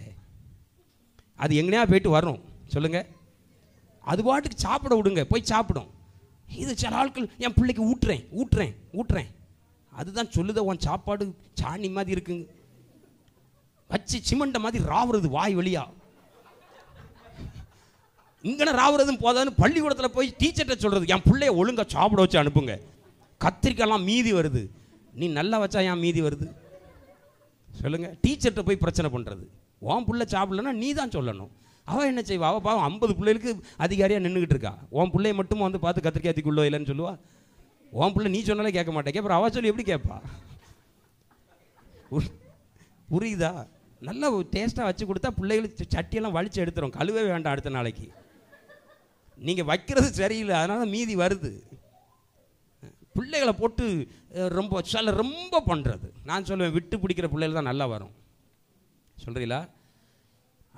S1: அது எங்கனையா போயிட்டு வரணும் சொல்லுங்கள் அது பாட்டுக்கு சாப்பிட விடுங்க போய் சாப்பிடும் இது சில ஆட்கள் என் பிள்ளைக்கு ஊட்டுறேன் ஊட்டுறேன் ஊட்டுறேன் அதுதான் சொல்லுத உன் சாப்பாடு சாணி மாதிரி இருக்குங்க வச்சு சிமெண்ட்டை மாதிரி ராவுறது வாய் வழியா இங்கே ராவுறதும் போதாதுன்னு பள்ளிக்கூடத்தில் போய் டீச்சர்கிட்ட சொல்கிறது என் பிள்ளைய ஒழுங்காக சாப்பிட வச்சு அனுப்புங்க கத்திரிக்காயெல்லாம் மீதி வருது நீ நல்லா வச்சா ஏன் மீதி வருது சொல்லுங்கள் டீச்சர்கிட்ட போய் பிரச்சனை பண்ணுறது ஓன் பிள்ளை சாப்பிட்லன்னா நீ தான் சொல்லணும் அவள் என்ன செய்வா அவள் பாவம் ஐம்பது பிள்ளைகளுக்கு அதிகாரியாக நின்றுக்கிட்டு இருக்கா உன் பிள்ளைய மட்டும் வந்து பார்த்து கத்திரிக்காய் தூக்குள்ளோ இல்லைன்னு சொல்லுவா உன் பிள்ளை நீ சொன்னாலே கேட்க மாட்டேன் கேட்பா அவள் சொல்லி எப்படி கேட்பா புரியுதா நல்லா டேஸ்ட்டாக வச்சு கொடுத்தா பிள்ளைகளுக்கு சட்டியெல்லாம் வலிச்சு எடுத்துரும் கழுவே வேண்டாம் அடுத்த நாளைக்கு நீங்கள் வைக்கிறது சரியில்லை அதனால மீதி வருது பிள்ளைகளை போட்டு ரொம்ப சில ரொம்ப பண்ணுறது நான் சொல்லுவேன் விட்டு பிடிக்கிற பிள்ளைகள் தான் நல்லா வரும் சொல்கிறீங்களா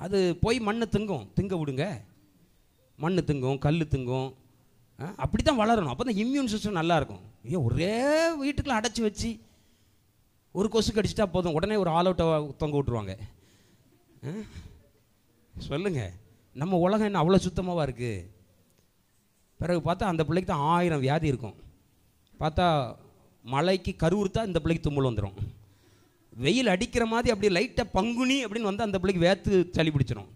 S1: அது போய் மண்ணை திங்கும் திங்க விடுங்க மண் திங்கும் கல் திங்கும் அப்படி தான் வளரணும் அப்போ தான் இம்யூன் சிஸ்டம் நல்லாயிருக்கும் ஏன் ஒரே வீட்டுக்குள்ளே அடைச்சி வச்சு ஒரு கொசு கடிச்சிட்டா போதும் உடனே ஒரு ஆல் அவுட்டை தொங்க விட்ருவாங்க சொல்லுங்கள் நம்ம உலகம் என்ன அவ்வளோ சுத்தமாக இருக்குது பிறகு பார்த்தா அந்த பிள்ளைக்கு தான் ஆயிரம் வியாதி இருக்கும் பார்த்தா மழைக்கு கருவுறுத்தா இந்த பிள்ளைக்கு தும்மல் வந்துடும் வெயில் அடிக்கிற மாதிரி அப்படி லைட்டாக பங்குனி அப்படின்னு வந்து அந்த பிள்ளைக்கு வேத்து சளி பிடிச்சிடும்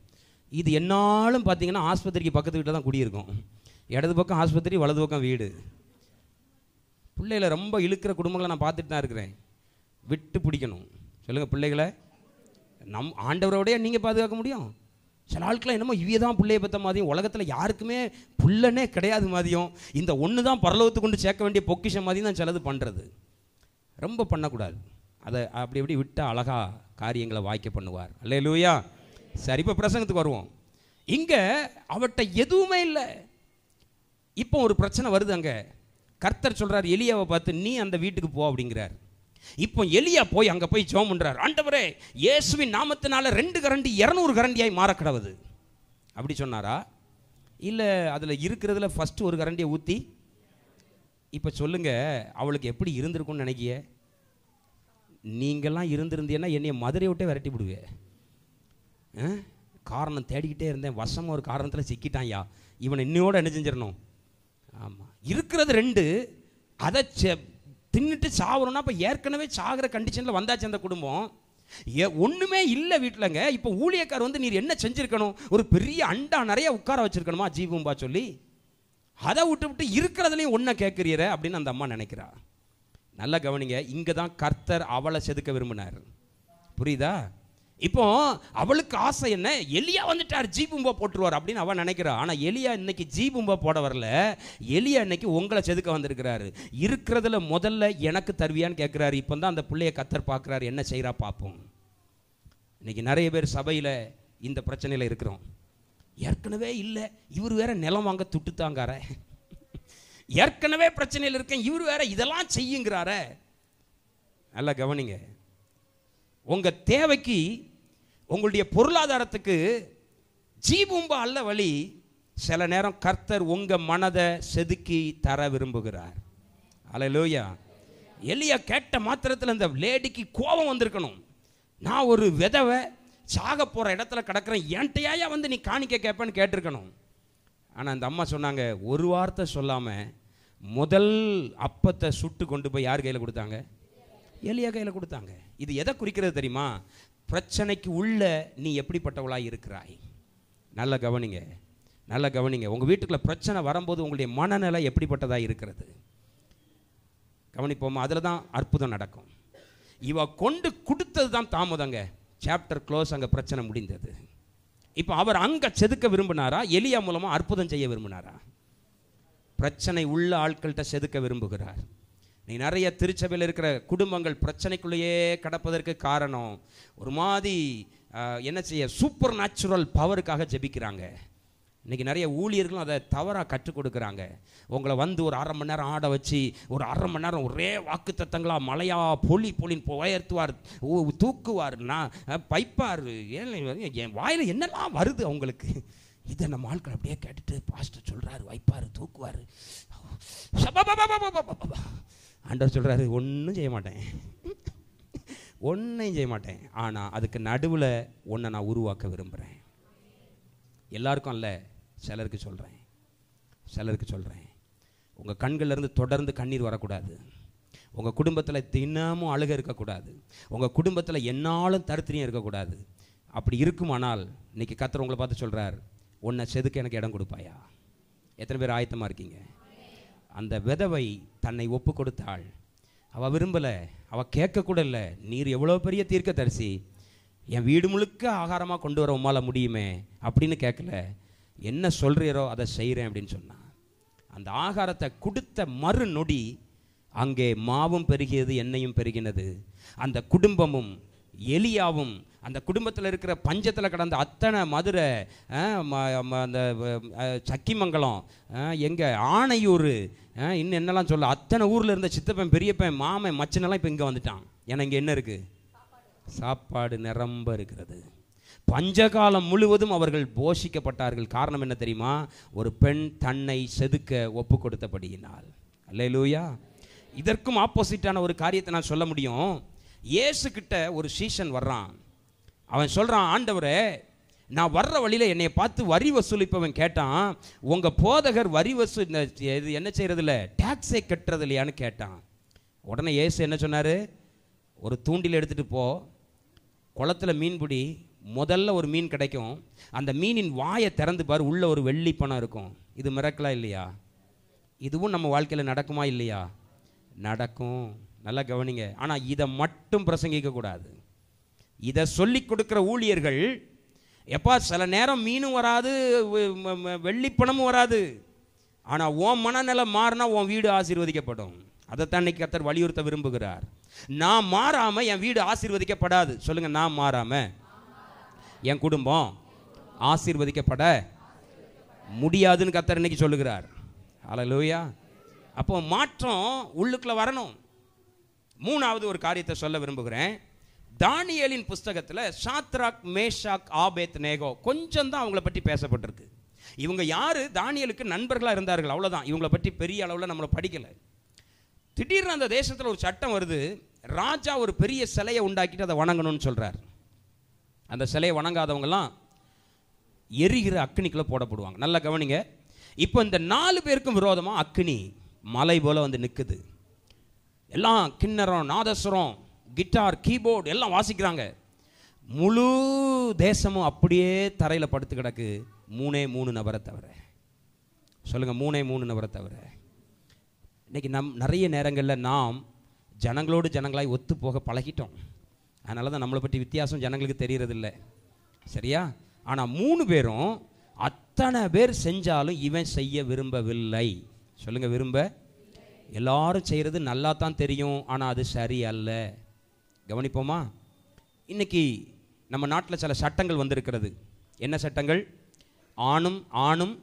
S1: இது என்னாலும் பார்த்தீங்கன்னா ஆஸ்பத்திரிக்கு பக்கத்து வீட்டில் தான் குடியிருக்கும் இடது பக்கம் ஆஸ்பத்திரி வலது பக்கம் வீடு பிள்ளைகளை ரொம்ப இழுக்கிற குடும்பங்களை நான் பார்த்துட்டு தான் இருக்கிறேன் விட்டு பிடிக்கணும் சொல்லுங்கள் பிள்ளைகளை நம் ஆண்டவரோடைய நீங்கள் பாதுகாக்க முடியும் சில ஆட்களாம் என்னமோ இவிய தான் பிள்ளைய பெற்ற மாதிரியும் உலகத்தில் யாருக்குமே புள்ளனே கிடையாது மாதிரியும் இந்த ஒன்று தான் பரலோகத்து கொண்டு சேர்க்க வேண்டிய பொக்கிஷம் மாதிரி தான் சிலது பண்ணுறது ரொம்ப பண்ணக்கூடாது அதை அப்படி இப்படி விட்டால் அழகாக காரியங்களை வாய்க்க பண்ணுவார் அல்ல லூயா சரி இப்போ பிரசங்கத்துக்கு வருவோம் இங்கே அவட்ட எதுவுமே இல்லை இப்போ ஒரு பிரச்சனை வருது அங்கே கர்த்தர் சொல்கிறார் எளியாவை பார்த்து நீ அந்த வீட்டுக்கு போ அப்படிங்கிறார் இப்போ எலியா போய் அங்கே போய் ஜோம் பண்ணுறார் ஆண்டவரே இயேசுவின் நாமத்தினால ரெண்டு கரண்டி இரநூறு கரண்டியாய் மாற கிடவுது அப்படி சொன்னாரா இல்லை அதில் இருக்கிறதுல ஃபஸ்ட்டு ஒரு கரண்டியை ஊற்றி இப்போ சொல்லுங்க அவளுக்கு எப்படி இருந்திருக்கும்னு நினைக்கிய நீங்கள்லாம் இருந்திருந்தீங்கன்னா என்னை மதுரை விட்டே விரட்டி விடுவேன் காரணம் தேடிக்கிட்டே இருந்தேன் வசமாக ஒரு காரணத்தில் யா இவனை இன்னையோடு என்ன செஞ்சிடணும் ஆமாம் இருக்கிறது ரெண்டு அதை தின்னுட்டு சாகுறோம்னா அப்போ ஏற்கனவே சாகிற கண்டிஷனில் வந்தாச்சு அந்த குடும்பம் ஒன்றுமே இல்லை வீட்டிலங்க இப்போ ஊழியக்கார் வந்து நீர் என்ன செஞ்சுருக்கணும் ஒரு பெரிய அண்டா நிறைய உட்கார வச்சுருக்கணுமா ஜீவம்பா சொல்லி அதை விட்டு விட்டு இருக்கிறதுலையும் ஒன்றை கேட்குறீர அப்படின்னு அந்த அம்மா நினைக்கிறா நல்லா கவனிங்க இங்கே தான் கர்த்தர் அவளை செதுக்க விரும்பினார் புரியுதா இப்போ அவளுக்கு ஆசை என்ன எலியா வந்துட்டார் ஜீபும்பா போட்டுருவார் அப்படின்னு அவன் நினைக்கிறான் ஆனால் எலியா இன்னைக்கு ஜீபும்பா போட வரல எலியா இன்னைக்கு உங்களை செதுக்க வந்திருக்கிறாரு இருக்கிறதுல முதல்ல எனக்கு தருவியான்னு கேட்குறாரு இப்போ தான் அந்த பிள்ளைய கத்தர் பார்க்குறாரு என்ன செய்கிறா பார்ப்போம் இன்னைக்கு நிறைய பேர் சபையில் இந்த பிரச்சனையில் இருக்கிறோம் ஏற்கனவே இல்லை இவர் வேற நிலம் வாங்க துட்டுத்தாங்கார ஏற்கனவே பிரச்சனையில் இருக்கேன் இவர் வேற இதெல்லாம் செய்யுங்கிறார நல்லா கவனிங்க உங்கள் தேவைக்கு உங்களுடைய பொருளாதாரத்துக்கு ஜீபும்பா அல்ல வழி சில நேரம் கர்த்தர் உங்கள் மனதை செதுக்கி தர விரும்புகிறார் அலையிலோயா எலியா கேட்ட மாத்திரத்தில் அந்த லேடிக்கு கோபம் வந்திருக்கணும் நான் ஒரு விதவை சாக போகிற இடத்துல கிடக்கிறேன் என்கிட்டயாயா வந்து நீ காணிக்க கேட்பேன்னு கேட்டிருக்கணும் ஆனால் அந்த அம்மா சொன்னாங்க ஒரு வார்த்தை சொல்லாமல் முதல் அப்பத்தை சுட்டு கொண்டு போய் யார் கையில் கொடுத்தாங்க ஏலியா கையில் கொடுத்தாங்க இது எதை குறிக்கிறது தெரியுமா பிரச்சனைக்கு உள்ள நீ எப்படிப்பட்டவளாக இருக்கிறாய் நல்ல கவனிங்க நல்ல கவனிங்க உங்கள் வீட்டுக்குள்ள பிரச்சனை வரும்போது உங்களுடைய மனநிலை எப்படிப்பட்டதாக இருக்கிறது கவனிப்போமா அதில் தான் அற்புதம் நடக்கும் இவ கொண்டு கொடுத்தது தான் தாமதங்க சாப்டர் க்ளோஸ் அங்கே பிரச்சனை முடிந்தது இப்போ அவர் அங்கே செதுக்க விரும்பினாரா எலியா மூலமாக அற்புதம் செய்ய விரும்பினாரா பிரச்சனை உள்ள ஆட்கள்கிட்ட செதுக்க விரும்புகிறார் நீ நிறைய திருச்சபையில் இருக்கிற குடும்பங்கள் பிரச்சனைக்குள்ளேயே கிடப்பதற்கு காரணம் ஒரு மாதிரி என்ன செய்ய சூப்பர் நேச்சுரல் பவருக்காக ஜெபிக்கிறாங்க இன்றைக்கி நிறைய ஊழியர்களும் அதை தவறாக கற்றுக் கொடுக்குறாங்க உங்களை வந்து ஒரு அரை மணி நேரம் ஆட வச்சு ஒரு அரை மணி நேரம் ஒரே வாக்கு தத்தங்களாக மழையா பொலி பொலின்னு உயர்த்துவார் நான் பைப்பார் ஏன் என் வாயில் என்னெல்லாம் வருது அவங்களுக்கு இதை நம்ம ஆட்கள் அப்படியே கேட்டுட்டு பாஸ்டர் சொல்கிறாரு வைப்பார் தூக்குவார் அண்டர் சொல்கிறாரு ஒன்றும் செய்ய மாட்டேன் ஒன்றையும் செய்ய மாட்டேன் ஆனால் அதுக்கு நடுவில் ஒன்றை நான் உருவாக்க விரும்புகிறேன் எல்லாருக்கும் இல்லை சிலருக்கு சொல்கிறேன் சிலருக்கு சொல்கிறேன் உங்கள் கண்கள்லேருந்து தொடர்ந்து கண்ணீர் வரக்கூடாது உங்கள் குடும்பத்தில் தினமும் அழுக இருக்கக்கூடாது உங்கள் குடும்பத்தில் என்னாலும் தருத்திரியும் இருக்கக்கூடாது அப்படி இருக்குமானால் இன்றைக்கி கத்துறவங்களை பார்த்து சொல்கிறார் உன்னை செதுக்க எனக்கு இடம் கொடுப்பாயா எத்தனை பேர் ஆயத்தமாக இருக்கீங்க அந்த விதவை தன்னை ஒப்பு கொடுத்தாள் அவள் விரும்பலை அவள் கேட்கக்கூட இல்லை நீர் எவ்வளோ பெரிய தீர்க்க தரிசி என் வீடு முழுக்க ஆகாரமாக கொண்டு வர உமால் முடியுமே அப்படின்னு கேட்கல என்ன சொல்கிறீரோ அதை செய்கிறேன் அப்படின்னு சொன்னான் அந்த ஆகாரத்தை கொடுத்த மறு நொடி அங்கே மாவும் பெருகியது எண்ணெயும் பெருகினது அந்த குடும்பமும் எலியாவும் அந்த குடும்பத்தில் இருக்கிற பஞ்சத்தில் கடந்த அத்தனை மதுரை அந்த சக்கிமங்கலம் எங்கள் ஆணையூர் இன்னும் என்னெல்லாம் சொல்ல அத்தனை ஊரில் இருந்த சித்தப்பன் பெரியப்பன் மாமன் மச்சனெல்லாம் இப்போ இங்கே வந்துட்டான் ஏன்னா இங்கே என்ன இருக்குது சாப்பாடு நிரம்ப இருக்கிறது பஞ்சகாலம் முழுவதும் அவர்கள் போஷிக்கப்பட்டார்கள் காரணம் என்ன தெரியுமா ஒரு பெண் தன்னை செதுக்க ஒப்பு கொடுத்தபடியினால் அல்லே லூயா இதற்கும் ஆப்போசிட்டான ஒரு காரியத்தை நான் சொல்ல முடியும் இயேசு ஒரு சீசன் வர்றான் அவன் சொல்கிறான் ஆண்டவரே நான் வர்ற வழியில் என்னை பார்த்து வரி வசூலிப்பவன் கேட்டான் உங்கள் போதகர் வரி வசூ இந்த இது என்ன இல்லை டேக்ஸை கட்டுறது இல்லையான்னு கேட்டான் உடனே ஏசு என்ன சொன்னார் ஒரு தூண்டில் எடுத்துகிட்டு போ குளத்தில் மீன் பிடி முதல்ல ஒரு மீன் கிடைக்கும் அந்த மீனின் வாயை திறந்து பார் உள்ளே ஒரு வெள்ளி பணம் இருக்கும் இது மிரக்கலா இல்லையா இதுவும் நம்ம வாழ்க்கையில் நடக்குமா இல்லையா நடக்கும் நல்லா கவனிங்க ஆனால் இதை மட்டும் பிரசங்கிக்கக்கூடாது இதை சொல்லி கொடுக்குற ஊழியர்கள் எப்பா சில நேரம் மீனும் வராது வெள்ளிப்பணமும் வராது ஆனால் உன் மனநிலை மாறினா உன் வீடு ஆசீர்வதிக்கப்படும் அதைத்தான் இன்னைக்கு கத்தர் வலியுறுத்த விரும்புகிறார் நான் மாறாமல் என் வீடு ஆசீர்வதிக்கப்படாது சொல்லுங்கள் நான் மாறாமல் என் குடும்பம் ஆசீர்வதிக்கப்பட முடியாதுன்னு கத்தர் இன்னைக்கு சொல்லுகிறார் அலலோயா அப்போ மாற்றம் உள்ளுக்குள்ளே வரணும் மூணாவது ஒரு காரியத்தை சொல்ல விரும்புகிறேன் தானியலின் புஸ்தகத்தில் ஷாத்ராக் மேஷாக் ஆபேத் நேகோ கொஞ்சம் தான் அவங்கள பற்றி பேசப்பட்டிருக்கு இவங்க யார் தானியலுக்கு நண்பர்களாக இருந்தார்கள் அவ்வளோதான் இவங்களை பற்றி பெரிய அளவில் நம்மளை படிக்கலை திடீர்னு அந்த தேசத்தில் ஒரு சட்டம் வருது ராஜா ஒரு பெரிய சிலையை உண்டாக்கிட்டு அதை வணங்கணும்னு சொல்கிறார் அந்த சிலையை வணங்காதவங்கெல்லாம் எரிகிற அக்னிக்குள்ளே போடப்படுவாங்க நல்லா கவனிங்க இப்போ இந்த நாலு பேருக்கும் விரோதமாக அக்னி மலை போல் வந்து நிற்குது எல்லாம் கிண்ணறம் நாதஸ்வரம் கிட்டார் கீபோர்டு எல்லாம் வாசிக்கிறாங்க முழு தேசமும் அப்படியே தரையில் படுத்து கிடக்கு மூணே மூணு நபரை தவிர சொல்லுங்கள் மூணே மூணு நபரை தவிர இன்றைக்கி நம் நிறைய நேரங்களில் நாம் ஜனங்களோடு ஜனங்களாய் ஒத்து போக பழகிட்டோம் அதனால தான் நம்மளை பற்றி வித்தியாசம் ஜனங்களுக்கு தெரிகிறதில்ல சரியா ஆனால் மூணு பேரும் அத்தனை பேர் செஞ்சாலும் இவன் செய்ய விரும்பவில்லை சொல்லுங்கள் விரும்ப எல்லாரும் செய்கிறது நல்லா தான் தெரியும் ஆனால் அது சரி அல்ல கவனிப்போமா இன்றைக்கி நம்ம நாட்டில் சில சட்டங்கள் வந்திருக்கிறது என்ன சட்டங்கள் ஆணும் ஆணும்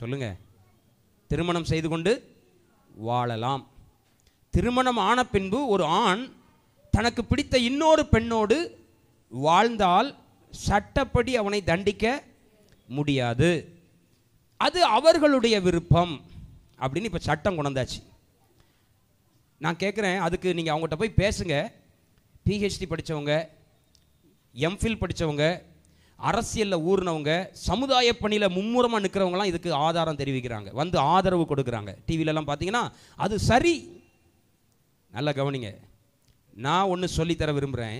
S1: சொல்லுங்க திருமணம் செய்து கொண்டு வாழலாம் திருமணம் ஆன பின்பு ஒரு ஆண் தனக்கு பிடித்த இன்னொரு பெண்ணோடு வாழ்ந்தால் சட்டப்படி அவனை தண்டிக்க முடியாது அது அவர்களுடைய விருப்பம் அப்படின்னு இப்போ சட்டம் கொண்டாச்சு நான் கேட்குறேன் அதுக்கு நீங்கள் அவங்ககிட்ட போய் பேசுங்க பிஹெச்டி படித்தவங்க எம்ஃபில் படித்தவங்க அரசியலில் ஊறினவங்க சமுதாய பணியில் மும்முரமாக நிற்கிறவங்களாம் இதுக்கு ஆதாரம் தெரிவிக்கிறாங்க வந்து ஆதரவு கொடுக்குறாங்க டிவிலெலாம் பார்த்தீங்கன்னா அது சரி நல்லா கவனிங்க நான் ஒன்று சொல்லித்தர விரும்புகிறேன்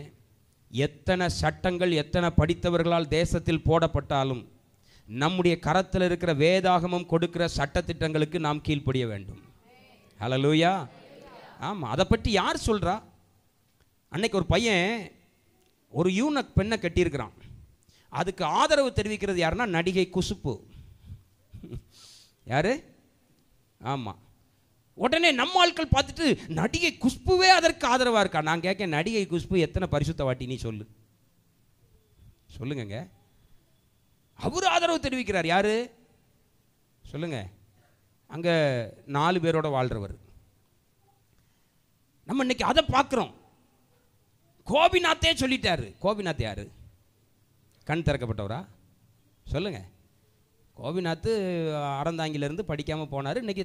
S1: எத்தனை சட்டங்கள் எத்தனை படித்தவர்களால் தேசத்தில் போடப்பட்டாலும் நம்முடைய கரத்தில் இருக்கிற வேதாகமம் கொடுக்கிற சட்டத்திட்டங்களுக்கு நாம் கீழ்ப்படிய வேண்டும் ஹலோ லூயா ஆமாம் அதை பற்றி யார் சொல்கிறா அன்னைக்கு ஒரு பையன் ஒரு யூனக் பெண்ணை கட்டியிருக்கிறான் அதுக்கு ஆதரவு தெரிவிக்கிறது யாருன்னா நடிகை குசுப்பு யாரு ஆமாம் உடனே நம்ம ஆட்கள் பார்த்துட்டு நடிகை குஷ்புவே அதற்கு ஆதரவாக இருக்கா நான் கேட்க நடிகை குஷ்பு எத்தனை பரிசுத்த வாட்டி நீ சொல்லு சொல்லுங்கங்க அவர் ஆதரவு தெரிவிக்கிறார் யாரு சொல்லுங்க அங்கே நாலு பேரோட வாழ்கிறவர் நம்ம இன்னைக்கு அதை பார்க்குறோம் கோபிநாத்தே சொல்லிட்டாரு கோபிநாத் யார் கண் திறக்கப்பட்டவரா சொல்லுங்கள் கோபிநாத் அறந்தாங்கிலேருந்து படிக்காமல் போனார் இன்றைக்கி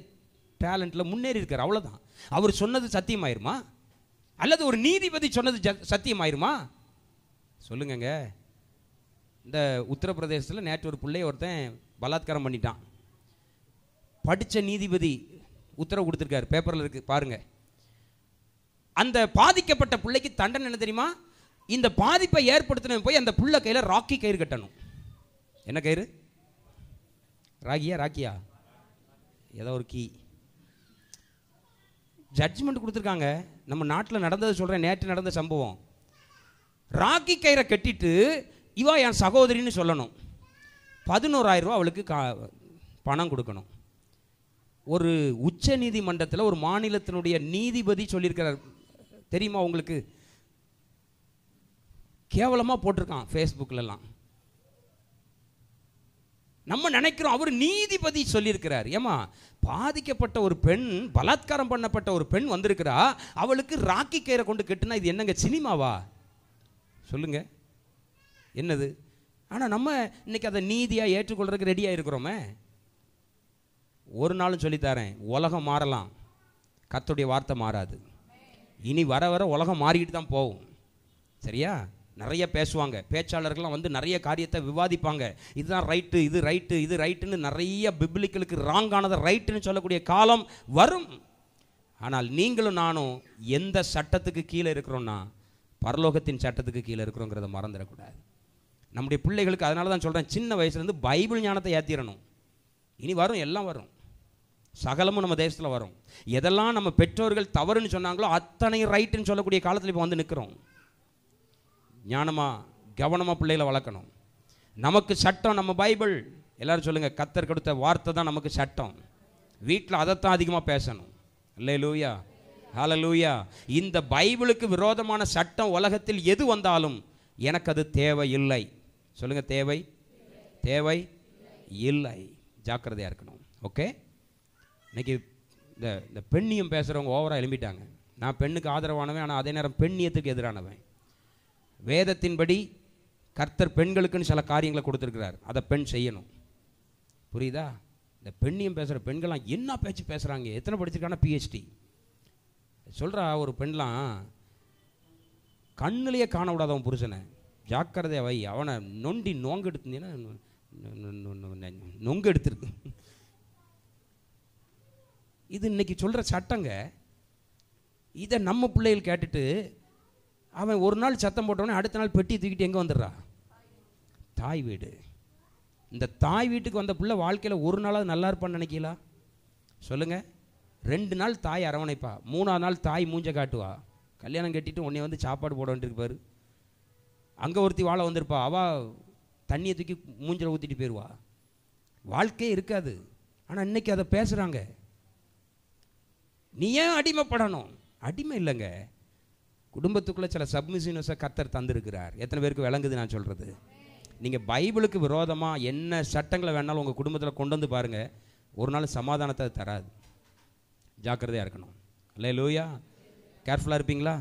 S1: டேலண்ட்டில் முன்னேறி இருக்கார் அவ்வளோதான் அவர் சொன்னது சத்தியமாயிருமா அல்லது ஒரு நீதிபதி சொன்னது ஜ சத்தியமாயிருமா சொல்லுங்கங்க இந்த உத்தரப்பிரதேசத்தில் நேற்று ஒரு பிள்ளைய ஒருத்தன் பலாத்காரம் பண்ணிட்டான் படித்த நீதிபதி உத்தரவு கொடுத்துருக்காரு பேப்பரில் இருக்குது பாருங்கள் அந்த பாதிக்கப்பட்ட பிள்ளைக்கு தண்டனை என்ன தெரியுமா இந்த பாதிப்பை ஏற்படுத்தின போய் அந்த புள்ள கையில் ராக்கி கயிறு கட்டணும் என்ன கயிறு ராகியா ராக்கியா ஏதோ ஒரு கீ ஜட்ஜ்மெண்ட் கொடுத்துருக்காங்க நம்ம நாட்டில் நடந்தது சொல்கிறேன் நேற்று நடந்த சம்பவம் ராக்கி கயிறை கட்டிட்டு இவா என் சகோதரின்னு சொல்லணும் ரூபா அவளுக்கு கா பணம் கொடுக்கணும் ஒரு உச்ச நீதிமன்றத்தில் ஒரு மாநிலத்தினுடைய நீதிபதி சொல்லியிருக்கிறார் தெரியுமா உங்களுக்கு கேவலமாக போட்டிருக்கான் ஃபேஸ்புக்கிலலாம் நம்ம நினைக்கிறோம் அவர் நீதிபதி சொல்லியிருக்கிறார் ஏமா பாதிக்கப்பட்ட ஒரு பெண் பலாத்காரம் பண்ணப்பட்ட ஒரு பெண் வந்திருக்கிறா அவளுக்கு ராக்கி கயிறை கொண்டு கெட்டுனா இது என்னங்க சினிமாவா சொல்லுங்க என்னது ஆனால் நம்ம இன்னைக்கு அதை நீதியாக ஏற்றுக்கொள்றதுக்கு ரெடியாக இருக்கிறோமே ஒரு நாளும் சொல்லித்தரேன் உலகம் மாறலாம் கத்துடைய வார்த்தை மாறாது இனி வர வர உலகம் மாறிக்கிட்டு தான் போகும் சரியா நிறைய பேசுவாங்க பேச்சாளர்கள்லாம் வந்து நிறைய காரியத்தை விவாதிப்பாங்க இதுதான் ரைட்டு இது ரைட்டு இது ரைட்டுன்னு நிறைய பிப்ளிக்கலுக்கு ராங்கானதை ரைட்டுன்னு சொல்லக்கூடிய காலம் வரும் ஆனால் நீங்களும் நானும் எந்த சட்டத்துக்கு கீழே இருக்கிறோன்னா பரலோகத்தின் சட்டத்துக்கு கீழே இருக்கிறோங்கிறத மறந்துடக்கூடாது நம்முடைய பிள்ளைகளுக்கு அதனால தான் சொல்கிறேன் சின்ன வயசுலேருந்து பைபிள் ஞானத்தை ஏற்றிடணும் இனி வரும் எல்லாம் வரும் சகலமும் நம்ம தேசத்தில் வரும் எதெல்லாம் நம்ம பெற்றோர்கள் தவறுன்னு சொன்னாங்களோ அத்தனை ரைட்டுன்னு சொல்லக்கூடிய காலத்தில் இப்போ வந்து நிற்கிறோம் ஞானமாக கவனமாக பிள்ளைகளை வளர்க்கணும் நமக்கு சட்டம் நம்ம பைபிள் எல்லோரும் சொல்லுங்கள் கத்தர் கொடுத்த வார்த்தை தான் நமக்கு சட்டம் வீட்டில் அதைத்தான் அதிகமாக பேசணும் இல்லை லூயா ஹால லூயா இந்த பைபிளுக்கு விரோதமான சட்டம் உலகத்தில் எது வந்தாலும் எனக்கு அது தேவை இல்லை சொல்லுங்கள் தேவை தேவை இல்லை ஜாக்கிரதையாக இருக்கணும் ஓகே இன்றைக்கி இந்த இந்த பெண்ணியம் பேசுகிறவங்க ஓவராக எழும்பிட்டாங்க நான் பெண்ணுக்கு ஆதரவானவன் ஆனால் அதே நேரம் பெண்ணியத்துக்கு எதிரானவன் வேதத்தின்படி கர்த்தர் பெண்களுக்குன்னு சில காரியங்களை கொடுத்துருக்கிறார் அதை பெண் செய்யணும் புரியுதா இந்த பெண்ணியம் பேசுகிற பெண்கள்லாம் என்ன பேச்சு பேசுகிறாங்க எத்தனை படிச்சிருக்கான பிஹெச்டி சொல்கிறா ஒரு பெண்லாம் கண்ணிலேயே காண புருஷனை ஜாக்கிரதையை வை அவனை நொண்டி நோங்கெடுத்துனா நொங்கு எடுத்துருக்கு இது இன்றைக்கி சொல்கிற சட்டங்க இதை நம்ம பிள்ளைகள் கேட்டுட்டு அவன் ஒரு நாள் சத்தம் போட்டவனே அடுத்த நாள் பெட்டி தூக்கிட்டு எங்கே வந்துடுறா தாய் வீடு இந்த தாய் வீட்டுக்கு வந்த பிள்ளை வாழ்க்கையில் ஒரு நாளாவது நல்லா இருப்பான்னு நினைக்கலா சொல்லுங்கள் ரெண்டு நாள் தாய் அரவணைப்பா மூணாவது நாள் தாய் மூஞ்ச காட்டுவா கல்யாணம் கட்டிட்டு உன்னை வந்து சாப்பாடு போட வேண்டியிருப்பார் அங்கே ஒருத்தி வாழை வந்திருப்பா அவா தண்ணியை தூக்கி மூஞ்சில் ஊற்றிட்டு போயிடுவா வாழ்க்கையே இருக்காது ஆனால் இன்றைக்கி அதை பேசுகிறாங்க நீ ஏன் அடிமைப்படணும் அடிமை இல்லைங்க குடும்பத்துக்குள்ளே சில சப்மிஷினஸை கத்தர் தந்திருக்கிறார் எத்தனை பேருக்கு விளங்குது நான் சொல்கிறது நீங்கள் பைபிளுக்கு விரோதமாக என்ன சட்டங்களை வேணாலும் உங்கள் குடும்பத்தில் கொண்டு வந்து பாருங்கள் ஒரு நாள் சமாதானத்தை தராது ஜாக்கிரதையாக இருக்கணும் இல்லை லூயா கேர்ஃபுல்லாக இருப்பீங்களா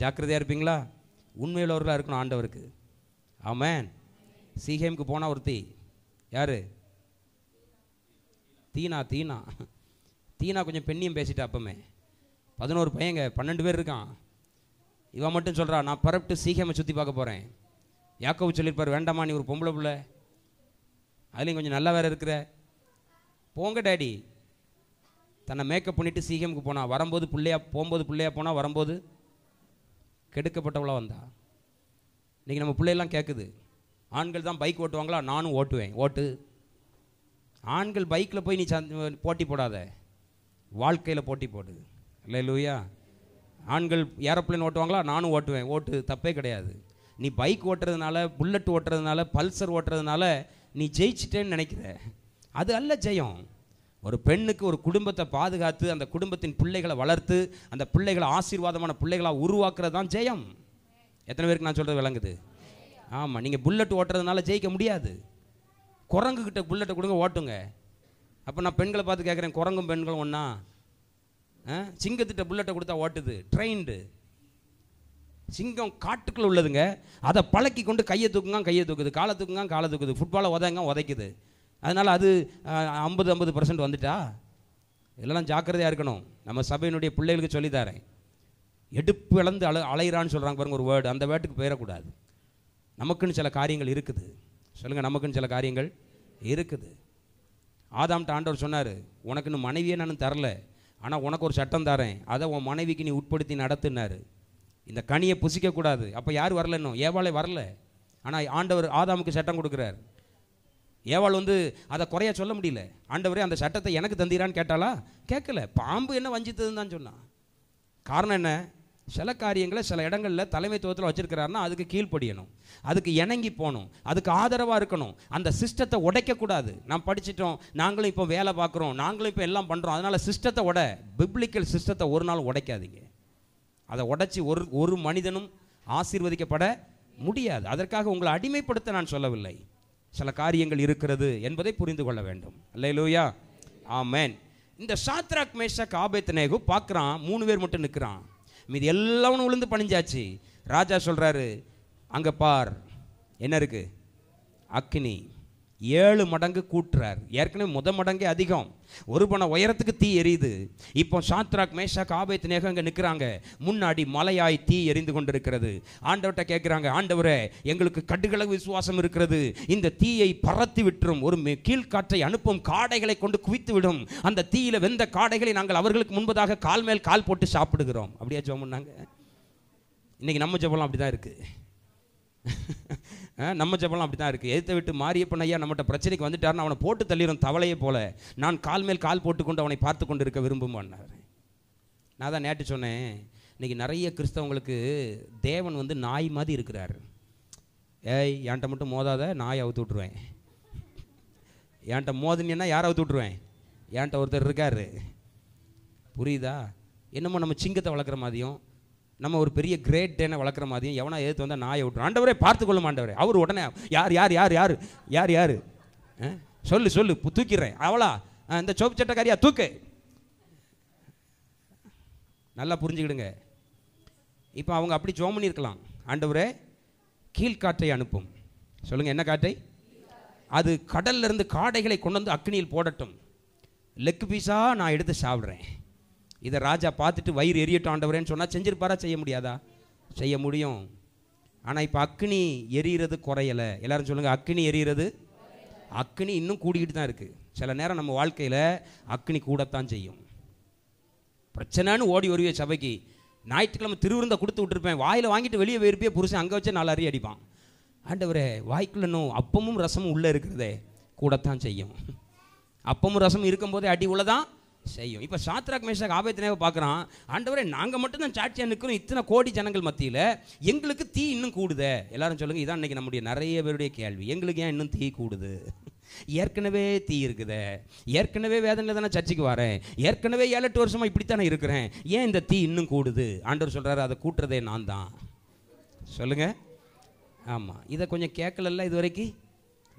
S1: ஜாக்கிரதையாக இருப்பீங்களா உண்மையுள்ளவர்களாக இருக்கணும் ஆண்டவருக்கு ஆமேன் சிஹேமுக்கு போனால் ஒருத்தி யார் தீனா தீனா தீனா கொஞ்சம் பெண்ணியும் பேசிட்டா அப்போமே பதினோரு பையங்க பன்னெண்டு பேர் இருக்கான் இவன் மட்டும் சொல்கிறா நான் பரப்பிட்டு சீக்கிரமாக சுற்றி பார்க்க போகிறேன் யாக்கவு சொல்லியிருப்பார் வேண்டாமா நீ ஒரு பொம்பளை பிள்ளை அதுலேயும் கொஞ்சம் நல்லா வேறு இருக்கிற போங்க டேடி தன்னை மேக்கப் பண்ணிவிட்டு சிஎம்க்கு போனால் வரும்போது பிள்ளையா போகும்போது பிள்ளையா போனால் வரும்போது கெடுக்கப்பட்டவளாக வந்தா இன்றைக்கி நம்ம பிள்ளையெல்லாம் கேட்குது ஆண்கள் தான் பைக் ஓட்டுவாங்களா நானும் ஓட்டுவேன் ஓட்டு ஆண்கள் பைக்கில் போய் நீ சந்த் போட்டி போடாத வாழ்க்கையில் போட்டி போடுது இல்லை லூயா ஆண்கள் ஏரோப்ளைன் ஓட்டுவாங்களா நானும் ஓட்டுவேன் ஓட்டு தப்பே கிடையாது நீ பைக் ஓட்டுறதுனால புல்லட் ஓட்டுறதுனால பல்சர் ஓட்டுறதுனால நீ ஜெயிச்சிட்டேன்னு நினைக்கிற அது அல்ல ஜெயம் ஒரு பெண்ணுக்கு ஒரு குடும்பத்தை பாதுகாத்து அந்த குடும்பத்தின் பிள்ளைகளை வளர்த்து அந்த பிள்ளைகளை ஆசீர்வாதமான பிள்ளைகளாக உருவாக்குறது தான் ஜெயம் எத்தனை பேருக்கு நான் சொல்கிறது விளங்குது ஆமாம் நீங்கள் புல்லட் ஓட்டுறதுனால ஜெயிக்க முடியாது குரங்குக்கிட்ட புல்லட்டை கொடுங்க ஓட்டுங்க அப்போ நான் பெண்களை பார்த்து கேட்குறேன் குரங்கும் பெண்களும் ஒன்றா சிங்கத்திட்ட புல்லட்டை கொடுத்தா ஓட்டுது ட்ரெயின்டு சிங்கம் காட்டுக்குள்ளே உள்ளதுங்க அதை பழக்கி கொண்டு கையை தூக்குங்க கையை தூக்குது காலை தூக்குங்க காலை தூக்குது ஃபுட்பாலை உதங்க உதைக்குது அதனால் அது ஐம்பது ஐம்பது பர்சன்ட் வந்துட்டா இதெல்லாம் ஜாக்கிரதையாக இருக்கணும் நம்ம சபையினுடைய பிள்ளைகளுக்கு சொல்லித்தாரேன் எடுப்பு இழந்து அல அலையிறான்னு சொல்கிறாங்க பாருங்கள் ஒரு வேர்டு அந்த வேர்டுக்கு போயிடக்கூடாது நமக்குன்னு சில காரியங்கள் இருக்குது சொல்லுங்கள் நமக்குன்னு சில காரியங்கள் இருக்குது ஆதாம் ஆண்டவர் சொன்னார் உனக்கு இன்னும் மனைவியே நான் தரல ஆனால் உனக்கு ஒரு சட்டம் தரேன் அதை உன் மனைவிக்கு நீ உட்படுத்தி நடத்துனார் இந்த கனியை புசிக்கக்கூடாது அப்போ யார் வரல இன்னும் ஏவாளே வரல ஆனால் ஆண்டவர் ஆதாமுக்கு சட்டம் கொடுக்குறார் ஏவாள் வந்து அதை குறைய சொல்ல முடியல ஆண்டவரே அந்த சட்டத்தை எனக்கு தந்தீரான்னு கேட்டாலா கேட்கல பாம்பு என்ன வஞ்சித்ததுன்னு தான் சொன்னான் காரணம் என்ன சில காரியங்களை சில இடங்களில் தலைமைத்துவத்தில் வச்சுருக்கிறாருன்னா அதுக்கு கீழ்ப்படியணும் அதுக்கு இணங்கி போகணும் அதுக்கு ஆதரவாக இருக்கணும் அந்த சிஸ்டத்தை உடைக்கக்கூடாது நாம் படிச்சிட்டோம் நாங்களும் இப்போ வேலை பார்க்குறோம் நாங்களும் இப்போ எல்லாம் பண்ணுறோம் அதனால் சிஸ்டத்தை உட பிப்ளிக்கல் சிஸ்டத்தை ஒரு நாள் உடைக்காதீங்க அதை உடைச்சி ஒரு ஒரு மனிதனும் ஆசீர்வதிக்கப்பட முடியாது அதற்காக உங்களை அடிமைப்படுத்த நான் சொல்லவில்லை சில காரியங்கள் இருக்கிறது என்பதை புரிந்து கொள்ள வேண்டும் ஆ ஆமேன் இந்த சாத்ராக் மேஷக் ஆபேத் நேகு பார்க்குறான் மூணு பேர் மட்டும் நிற்கிறான் மீது எல்லாம் விழுந்து பணிஞ்சாச்சு ராஜா சொல்கிறாரு அங்கே பார் என்ன இருக்குது அக்னி ஏழு மடங்கு கூட்டுறார் ஏற்கனவே முத மடங்கு அதிகம் ஒரு பண உயரத்துக்கு தீ எரியுது இப்போ சாத்ராக் மேஷா காபேத் நேகம் இங்கே நிற்கிறாங்க முன்னாடி மலையாய் தீ எரிந்து கொண்டிருக்கிறது ஆண்டவர்கிட்ட கேட்குறாங்க ஆண்டவரே எங்களுக்கு கடுகளவு விசுவாசம் இருக்கிறது இந்த தீயை பறத்து விட்டுரும் ஒரு கீழ்காற்றை அனுப்பும் காடைகளை கொண்டு குவித்து விடும் அந்த தீயில் வெந்த காடைகளை நாங்கள் அவர்களுக்கு முன்பதாக கால் மேல் கால் போட்டு சாப்பிடுகிறோம் அப்படியே ஜோம் பண்ணாங்க இன்றைக்கி நம்ம ஜபம்லாம் அப்படி தான் இருக்குது நம்ம ஜபம்லாம் அப்படி தான் இருக்குது எதிர்த்த விட்டு மாரியப்பன் ஐயா நம்மகிட்ட பிரச்சனைக்கு வந்துட்டார்னு அவனை போட்டு தள்ளிடும் தவளையே போல நான் கால் மேல் கால் போட்டுக்கொண்டு அவனை பார்த்து கொண்டு இருக்க விரும்புமான்னார் நான் தான் நேற்று சொன்னேன் இன்றைக்கி நிறைய கிறிஸ்தவங்களுக்கு தேவன் வந்து நாய் மாதிரி இருக்கிறார் ஏய் என்கிட்ட மட்டும் மோதாத நாய் அவுத்து விட்ருவேன் என்கிட்ட மோதினா யாரை அவுத்து விட்ருவேன் என்கிட்ட ஒருத்தர் இருக்கார் புரியுதா என்னமோ நம்ம சிங்கத்தை வளர்க்குற மாதிரியும் நம்ம ஒரு பெரிய கிரேட் டேனை வளர்க்குற மாதிரியும் எவனா எதிர்த்து வந்தால் நாயை விட்டுரும் ஆண்டவரே பார்த்துக்கொள்ளும் ஆண்டவரே அவர் உடனே யார் யார் யார் யார் யார் யார் சொல்லு சொல்லு தூக்கிடுறேன் அவளா இந்த சோப்பு சட்டக்காரியா தூக்கு நல்லா புரிஞ்சுக்கிடுங்க இப்போ அவங்க அப்படி ஜோம் பண்ணியிருக்கலாம் ஆண்டவரே கீழ்காற்றை அனுப்பும் சொல்லுங்கள் என்ன காற்றை அது கடல்லிருந்து காடைகளை கொண்டு வந்து அக்னியில் போடட்டும் லெக் பீஸாக நான் எடுத்து சாப்பிட்றேன் இதை ராஜா பார்த்துட்டு வயிறு எரியட்டும் ஆண்டவரேன்னு சொன்னால் செஞ்சிருப்பாரா செய்ய முடியாதா செய்ய முடியும் ஆனால் இப்போ அக்னி எரியிறது குறையலை எல்லாரும் சொல்லுங்கள் அக்னி எரியிறது அக்னி இன்னும் கூடிக்கிட்டு தான் இருக்குது சில நேரம் நம்ம வாழ்க்கையில் அக்னி கூடத்தான் செய்யும் பிரச்சனைன்னு ஓடி வருவே சபைக்கு ஞாயிற்றுக்கிழமை திருவிருந்த கொடுத்து விட்டுருப்பேன் வாயில் வாங்கிட்டு வெளியே போயிருப்பே புருஷன் அங்கே வச்சே நல்லா அறி அடிப்பான் ஆண்டவரே வாய்க்குள்ளனும் அப்பமும் ரசமும் உள்ளே இருக்கிறதே கூடத்தான் செய்யும் அப்பமும் ரசமும் இருக்கும்போதே அடி உள்ளதான் செய்யும் இப்போ சாத்ராக் மேஷாக் ஆபத்தினாவை பார்க்குறான் ஆண்டவரே நாங்கள் மட்டும்தான் சாட்சியாக நிற்கிறோம் இத்தனை கோடி ஜனங்கள் மத்தியில் எங்களுக்கு தீ இன்னும் கூடுது எல்லாரும் சொல்லுங்கள் இதான் இன்றைக்கி நம்முடைய நிறைய பேருடைய கேள்வி எங்களுக்கு ஏன் இன்னும் தீ கூடுது ஏற்கனவே தீ இருக்குது ஏற்கனவே வேதனையில் தானே சர்ச்சைக்கு வரேன் ஏற்கனவே ஏழு எட்டு வருஷமாக இப்படித்தானே இருக்கிறேன் ஏன் இந்த தீ இன்னும் கூடுது ஆண்டவர் சொல்கிறாரு அதை கூட்டுறதே நான் தான் சொல்லுங்கள் ஆமாம் இதை கொஞ்சம் கேட்கலல்ல இது வரைக்கும்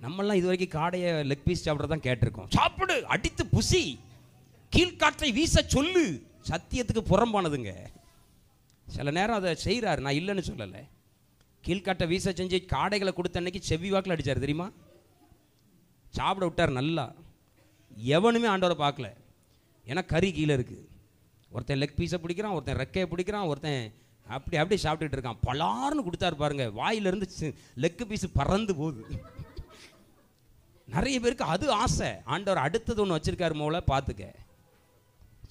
S1: நம்மளாம் இது வரைக்கும் காடையை லெக் பீஸ் சாப்பிட்றதான் கேட்டிருக்கோம் சாப்பிடு அடித்து புசி கீழ்காற்றை வீச சொல்லு சத்தியத்துக்கு புறம்பானதுங்க சில நேரம் அதை செய்கிறாரு நான் இல்லைன்னு சொல்லலை கீழ்காட்டை வீச செஞ்சு காடைகளை கொடுத்த அன்னைக்கு செவ்வி வாக்கில் அடித்தார் தெரியுமா சாப்பிட விட்டார் நல்லா எவனுமே ஆண்டவரை பார்க்கல ஏன்னா கறி கீழே இருக்குது ஒருத்தன் லெக் பீஸை பிடிக்கிறான் ஒருத்தன் ரெக்கையை பிடிக்கிறான் ஒருத்தன் அப்படி அப்படி சாப்பிட்டுட்டு இருக்கான் பலார்னு கொடுத்தாரு பாருங்கள் வாயிலிருந்து லெக்கு பீஸு பறந்து போகுது நிறைய பேருக்கு அது ஆசை ஆண்டவர் அடுத்தது ஒன்று வச்சுருக்காரு மூல பார்த்துக்க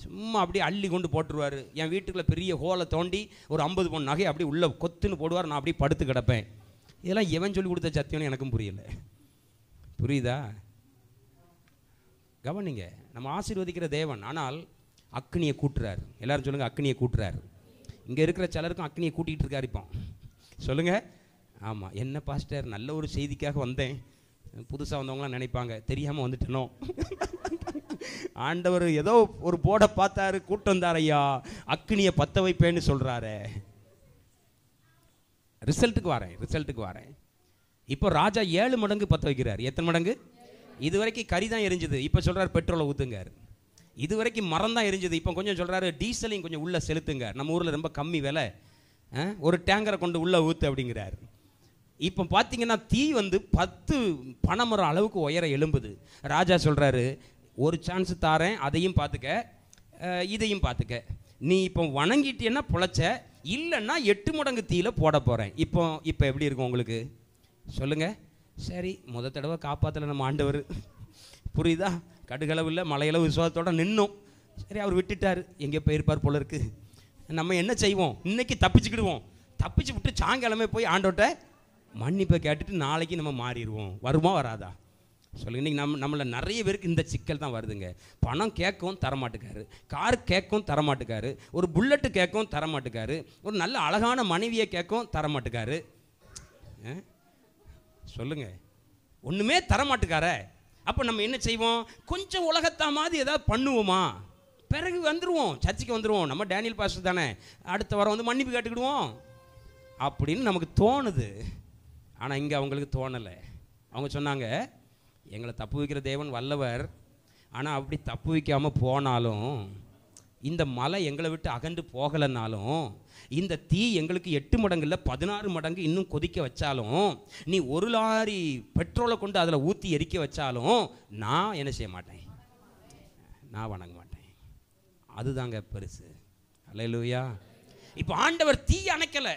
S1: சும்மா அப்படியே அள்ளி கொண்டு போட்டுருவார் என் வீட்டுக்குள்ளே பெரிய ஹோலை தோண்டி ஒரு ஐம்பது பொண்ணு நகை அப்படியே உள்ளே கொத்துன்னு போடுவார் நான் அப்படியே படுத்து கிடப்பேன் இதெல்லாம் எவன் சொல்லி கொடுத்த சத்தியம்னு எனக்கும் புரியல புரியுதா கவனிங்க நம்ம ஆசீர்வதிக்கிற தேவன் ஆனால் அக்னியை கூட்டுறார் எல்லாரும் சொல்லுங்கள் அக்னியை கூட்டுறார் இங்கே இருக்கிற சிலருக்கும் அக்னியை கூட்டிகிட்டு இருக்கார் இப்போ சொல்லுங்கள் ஆமாம் என்ன பாஸ்டர் நல்ல ஒரு செய்திக்காக வந்தேன் புதுசாக வந்தவங்களாம் நினைப்பாங்க தெரியாமல் வந்துட்டனோ ஆண்டவர் ஏதோ ஒரு போட பார்த்தாரு கூட்டம் தாரையா அக்னியை பற்ற வைப்பேன்னு சொல்கிறாரு ரிசல்ட்டுக்கு வரேன் ரிசல்ட்டுக்கு வரேன் இப்போ ராஜா ஏழு மடங்கு பற்ற வைக்கிறார் எத்தனை மடங்கு இது வரைக்கும் கறி தான் எரிஞ்சுது இப்போ சொல்கிறார் பெட்ரோலை ஊற்றுங்கார் இது வரைக்கும் மரம் தான் எரிஞ்சுது இப்போ கொஞ்சம் சொல்கிறாரு டீசலையும் கொஞ்சம் உள்ளே செலுத்துங்க நம்ம ஊரில் ரொம்ப கம்மி விலை ஒரு டேங்கரை கொண்டு உள்ளே ஊற்று அப்படிங்கிறாரு இப்போ பார்த்தீங்கன்னா தீ வந்து பத்து பணமரம் அளவுக்கு உயர எலும்புது ராஜா சொல்கிறாரு ஒரு சான்ஸ் தாரேன் அதையும் பார்த்துக்க இதையும் பார்த்துக்க நீ இப்போ வணங்கிட்டேன்னா பொழைச்ச இல்லைன்னா எட்டு மடங்கு தீயில் போட போகிறேன் இப்போ இப்போ எப்படி இருக்கும் உங்களுக்கு சொல்லுங்கள் சரி முத தடவை காப்பாற்றலை நம்ம ஆண்டவர் புரியுதா கடுகளவு இல்லை மலையளவு விசுவாசத்தோடு நின்னோம் சரி அவர் விட்டுட்டார் எங்கேயோ போயிருப்பார் போல இருக்குது நம்ம என்ன செய்வோம் இன்றைக்கி தப்பிச்சுக்கிடுவோம் தப்பிச்சு விட்டு சாயங்காலமே போய் ஆண்டோட்ட மன்னிப்பை கேட்டுட்டு நாளைக்கு நம்ம மாறிடுவோம் வருமா வராதா சொல்லுங்க இன்றைக்கி நம்ம நம்மளை நிறைய பேருக்கு இந்த சிக்கல் தான் வருதுங்க பணம் கேட்கவும் தரமாட்டுக்காரு கார் கேட்கவும் தரமாட்டுக்காரு ஒரு புல்லட்டு கேட்கவும் தரமாட்டுக்காரு ஒரு நல்ல அழகான மனைவியை கேட்கவும் தரமாட்டுக்காரு சொல்லுங்க ஒன்றுமே தரமாட்டுக்கார அப்போ நம்ம என்ன செய்வோம் கொஞ்சம் மாதிரி ஏதாவது பண்ணுவோமா பிறகு வந்துடுவோம் சர்ச்சைக்கு வந்துடுவோம் நம்ம டேனியல் பாஸ்டர் தானே அடுத்த வாரம் வந்து மன்னிப்பு கேட்டுக்கிடுவோம் அப்படின்னு நமக்கு தோணுது ஆனால் இங்கே அவங்களுக்கு தோணலை அவங்க சொன்னாங்க எங்களை தப்பு வைக்கிற தேவன் வல்லவர் ஆனால் அப்படி தப்பு வைக்காமல் போனாலும் இந்த மலை எங்களை விட்டு அகன்று போகலைனாலும் இந்த தீ எங்களுக்கு எட்டு மடங்கு இல்லை பதினாறு மடங்கு இன்னும் கொதிக்க வச்சாலும் நீ ஒரு லாரி பெட்ரோலை கொண்டு அதில் ஊற்றி எரிக்க வச்சாலும் நான் என்ன செய்ய மாட்டேன் நான் வணங்க மாட்டேன் அதுதாங்க பெருசு அல்ல இப்போ ஆண்டவர் தீ அணைக்கலை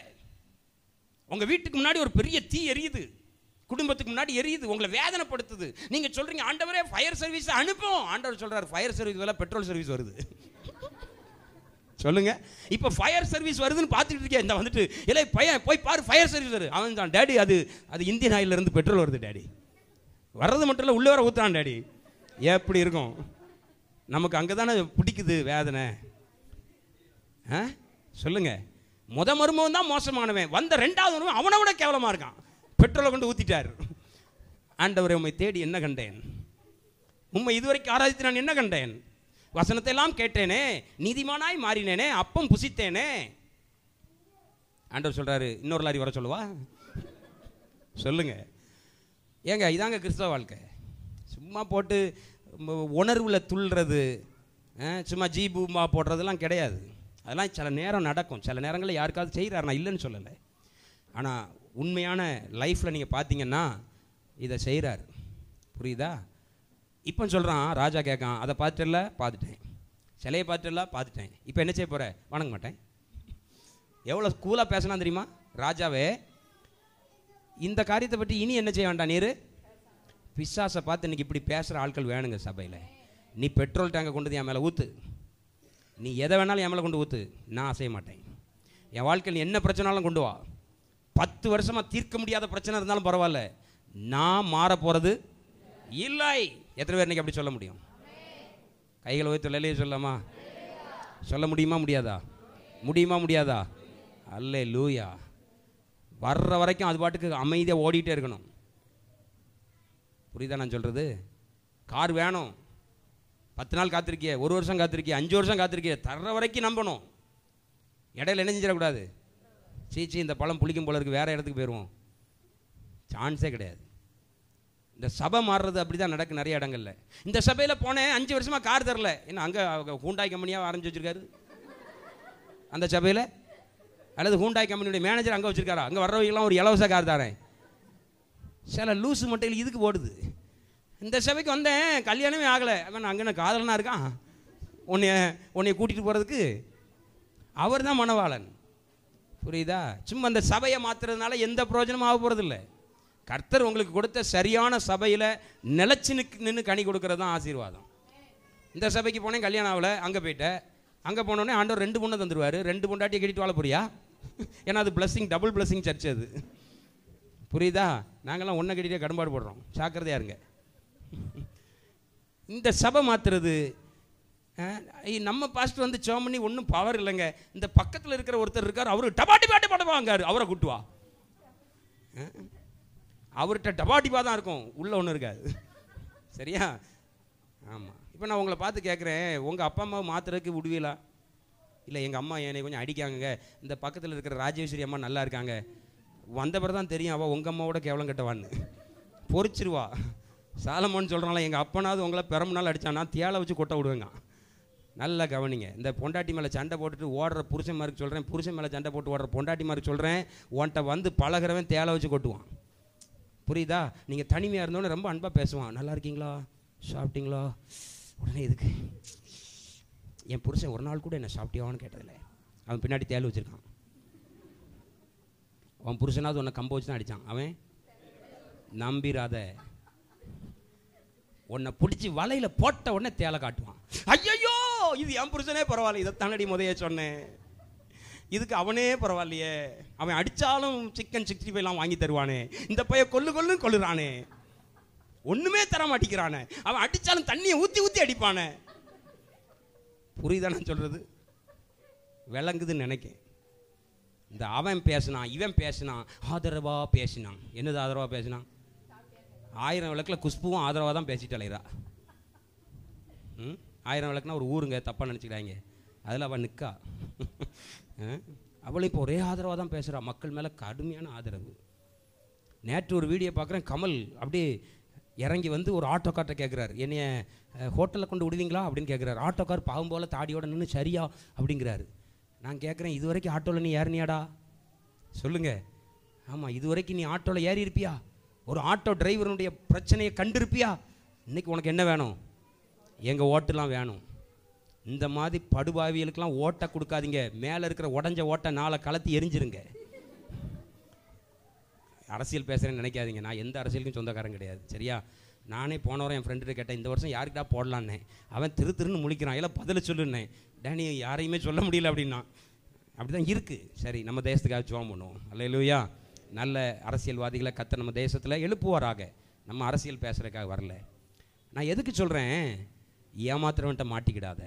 S1: உங்கள் வீட்டுக்கு முன்னாடி ஒரு பெரிய தீ எரியுது குடும்பத்துக்கு முன்னாடி எரியுது உங்களை வேதனைப்படுத்துது நீங்கள் சொல்கிறீங்க ஆண்டவரே ஃபயர் சர்வீஸ் அனுப்பும் ஆண்டவர் சொல்கிறார் ஃபயர் சர்வீஸ் வேலை பெட்ரோல் சர்வீஸ் வருது சொல்லுங்க இப்போ ஃபயர் சர்வீஸ் வருதுன்னு பார்த்துட்டு இருக்கேன் இந்த வந்துட்டு இல்லை பையன் போய் பாரு ஃபயர் சர்வீஸ் வருது அவன் தான் டேடி அது அது இந்தியன் ஆயிலிருந்து பெட்ரோல் வருது டேடி வர்றது மட்டும் இல்லை உள்ளே வர ஊற்றான் டேடி எப்படி இருக்கும் நமக்கு அங்கே தானே பிடிக்குது வேதனை ஆ சொல்லுங்கள் முத மருமகன் தான் மோசமானவன் வந்த ரெண்டாவது மருமன் அவனை விட கேவலமாக இருக்கான் பெட்ரோலை கொண்டு ஊற்றிட்டார் ஆண்டவரை உண்மை தேடி என்ன கண்டேன் உண்மை இதுவரைக்கும் ஆராதித்து நான் என்ன கண்டேன் வசனத்தை எல்லாம் கேட்டேனே நீதிமானாய் மாறினேனே அப்பம் புசித்தேனே ஆண்டவர் சொல்கிறாரு இன்னொரு லாரி வர சொல்லுவா சொல்லுங்க ஏங்க இதாங்க கிறிஸ்தவ வாழ்க்கை சும்மா போட்டு உணர்வில் துள்ளுறது சும்மா ஜீபூமா போடுறதெல்லாம் கிடையாது அதெல்லாம் சில நேரம் நடக்கும் சில நேரங்களில் யாருக்காவது செய்கிறார் நான் இல்லைன்னு சொல்லலை ஆனால் உண்மையான லைஃப்பில் நீங்கள் பார்த்தீங்கன்னா இதை செய்கிறார் புரியுதா இப்போ சொல்கிறான் ராஜா கேட்கான் அதை பார்த்துட்டல பார்த்துட்டேன் சிலையை பார்த்துட்டல பார்த்துட்டேன் இப்போ என்ன செய்ய போகிற வணங்க மாட்டேன் எவ்வளோ கூலாக பேசினா தெரியுமா ராஜாவே இந்த காரியத்தை பற்றி இனி என்ன செய்ய வேண்டாம் நீர் பிசாசை பார்த்து இன்றைக்கி இப்படி பேசுகிற ஆட்கள் வேணுங்க சபையில் நீ பெட்ரோல் டேங்கை கொண்டு என் மேலே ஊற்று நீ எதை வேணாலும் என் மேலே கொண்டு ஊற்று நான் அசைய மாட்டேன் என் வாழ்க்கையில் என்ன பிரச்சனாலும் கொண்டு வா பத்து வருஷமாக தீர்க்க முடியாத பிரச்சனை இருந்தாலும் பரவாயில்ல நான் மாற போகிறது இல்லை எத்தனை பேர் இன்றைக்கி அப்படி சொல்ல முடியும் கைகளை உயர்த்து இல்லையே சொல்லாமா சொல்ல முடியுமா முடியாதா முடியுமா முடியாதா அல்ல லூயா வர்ற வரைக்கும் அது பாட்டுக்கு அமைதியாக ஓடிக்கிட்டே இருக்கணும் புரியுதா நான் சொல்கிறது கார் வேணும் பத்து நாள் காத்திருக்கிய ஒரு வருஷம் காத்திருக்கிய அஞ்சு வருஷம் காத்திருக்கிய தர்ற வரைக்கும் நம்பணும் இடையில என்ன செஞ்சிடக்கூடாது சீச்சி இந்த பழம் புளிக்கும் போல இருக்குது வேறு இடத்துக்கு போயிடுவோம் சான்ஸே கிடையாது இந்த சபை மாறுறது அப்படி தான் நடக்கு நிறைய இடங்களில் இந்த சபையில் போனேன் அஞ்சு வருஷமாக கார் தரல என்ன அங்கே ஹூண்டாய் கம்பெனியாக ஆரம்பிச்சு வச்சுருக்காரு அந்த சபையில் அல்லது ஹூண்டாய் கம்பெனியுடைய மேனேஜர் அங்கே வச்சுருக்காரா அங்கே வர்றவங்களாம் ஒரு இலவச கார் தானே சில லூஸு மட்டையில் இதுக்கு ஓடுது இந்த சபைக்கு வந்தேன் கல்யாணமே ஆகலை அவன் அங்கே காதலனாக இருக்கான் உன்னை உன்னைய கூட்டிகிட்டு போகிறதுக்கு அவர் தான் மணவாளன் புரியுதா சும்மா அந்த சபையை மாற்றுறதுனால எந்த பிரயோஜனமும் ஆக போகிறதில்ல கர்த்தர் உங்களுக்கு கொடுத்த சரியான சபையில் நிலச்சி நிற்கு நின்று கனி கொடுக்கறது தான் ஆசீர்வாதம் இந்த சபைக்கு போனேன் கல்யாணம் ஆகலை அங்கே போயிட்டேன் அங்கே போனோடனே ஆண்டவர் ரெண்டு பொண்ணை தந்துடுவார் ரெண்டு பொண்டாட்டியை கேட்டிட்டு வாழ போறியா ஏன்னா அது பிளஸ்ஸிங் டபுள் பிளஸ்ஸிங் சர்ச் அது புரியுதா நாங்கள்லாம் ஒன்றை கேட்டிகிட்டே கடும்பாடு போடுறோம் ஜாக்கிரதையாக இருங்க இந்த சபை மாத்துறது நம்ம பாஸ்ட் வந்து சோமனி பண்ணி ஒன்றும் பவர் இல்லைங்க இந்த பக்கத்தில் இருக்கிற ஒருத்தர் இருக்கார் அவரு டபாட்டி பாட்டி பாடுவாங்க அவரை கூட்டுவா அவர்கிட்ட டபாட்டிப்பா தான் இருக்கும் உள்ளே ஒன்றும் இருக்காது சரியா ஆமாம் இப்போ நான் உங்களை பார்த்து கேட்குறேன் உங்கள் அப்பா அம்மாவை மாத்துறதுக்கு விடுவீலா இல்லை எங்கள் அம்மா என்னை கொஞ்சம் அடிக்காங்க இந்த பக்கத்தில் இருக்கிற ராஜேஸ்வரி அம்மா நல்லா இருக்காங்க வந்த பிறகு தான் தெரியும் அவள் உங்கள் அம்மாவோட கேவலம் கட்டவான்னு பொறிச்சிருவா சாலமோன்னு சொல்கிறாங்களா எங்கள் அப்பனாவது உங்களை பெரம்புனாலும் அடித்தான் நான் வச்சு கொட்ட விடுவேங்க நல்லா கவனிங்க இந்த பொண்டாட்டி மேலே சண்டை போட்டுட்டு ஓடுற புருஷன் மாதிரி சொல்கிறேன் புருஷன் மேலே சண்டை போட்டு ஓடுற பொண்டாட்டி மாதிரி சொல்கிறேன் உன்கிட்ட வந்து பழகிறவன் தேலை வச்சு கொட்டுவான் புரியுதா நீங்கள் தனிமையாக இருந்தோன்னு ரொம்ப அன்பாக பேசுவான் நல்லா இருக்கீங்களா சாப்பிட்டீங்களா உடனே இதுக்கு என் புருஷன் ஒரு நாள் கூட என்ன சாப்பிட்டியாவான்னு கேட்டதில்லை அவன் பின்னாடி தேலை வச்சுருக்கான் அவன் புருஷனாவது உன்னை கம்ப வச்சு தான் அடித்தான் அவன் நம்பிராத உன்னை பிடிச்சி வலையில் போட்ட உடனே தேலை காட்டுவான் ஐயையோ இது என் புருஷனே பரவாயில்ல இதை தன்னடி முதைய சொன்னேன் இதுக்கு அவனே பரவாயில்லையே அவன் அடித்தாலும் சிக்கன் சிக்ஸ்டி ஃபைவ்லாம் வாங்கி தருவானே இந்த பைய கொல்லு கொல்லுன்னு கொல்லுறானே ஒன்றுமே தர மாட்டேங்கிறானே அவன் அடித்தாலும் தண்ணியை ஊற்றி ஊற்றி அடிப்பானே புரியுதானு சொல்கிறது விளங்குதுன்னு நினைக்கேன் இந்த அவன் பேசினான் இவன் பேசினான் ஆதரவாக பேசினான் என்னது ஆதரவாக பேசினான் ஆயிரம் விளக்கில் குஷ்புவும் ஆதரவாக தான் பேசிட்டு அலைகிறா ம் ஆயிரம் விளக்குனா ஒரு ஊருங்க தப்பாக நினச்சிக்கிறாங்க அதில் அவள் நிற்கா அவளை இப்போ ஒரே ஆதரவாக தான் பேசுகிறா மக்கள் மேலே கடுமையான ஆதரவு நேற்று ஒரு வீடியோ பார்க்குறேன் கமல் அப்படியே இறங்கி வந்து ஒரு கார்ட்டை கேட்குறாரு என்னைய ஹோட்டலில் கொண்டு விடுவீங்களா அப்படின்னு கேட்குறாரு ஆட்டோ கார் போல் தாடியோட நின்று சரியா அப்படிங்கிறாரு நான் கேட்குறேன் இது வரைக்கும் ஆட்டோவில் நீ ஏறினியாடா சொல்லுங்கள் ஆமாம் இதுவரைக்கும் நீ ஆட்டோவில் ஏறி இருப்பியா ஒரு ஆட்டோ டிரைவருடைய பிரச்சனையை கண்டிருப்பியா இன்றைக்கி உனக்கு என்ன வேணும் எங்கள் ஓட்டுலாம் வேணும் இந்த மாதிரி படுபாவிகளுக்கெல்லாம் ஓட்டை கொடுக்காதீங்க மேலே இருக்கிற உடஞ்ச ஓட்டை நாளை கலத்தி எரிஞ்சிருங்க அரசியல் பேசுகிறேன்னு நினைக்காதீங்க நான் எந்த அரசியலுக்கும் சொந்தக்காரன் கிடையாது சரியா நானே போன வரேன் என் ஃப்ரெண்டு கேட்டேன் இந்த வருஷம் யாருக்கிட்டா போடலான்னு அவன் திரு திருன்னு முழிக்கிறான் இல்லை பதில சொல்லுன்னேன் டேனி யாரையுமே சொல்ல முடியல அப்படின்னா அப்படி தான் இருக்குது சரி நம்ம தேசத்துக்காக ஜோம் பண்ணுவோம் அல்ல இல்லையா நல்ல அரசியல்வாதிகளை கத்த நம்ம தேசத்தில் எழுப்புவாராக நம்ம அரசியல் பேசுகிறதுக்காக வரல நான் எதுக்கு சொல்கிறேன் ஏமாத்துறவன்ட்ட மாட்டிக்கிடாத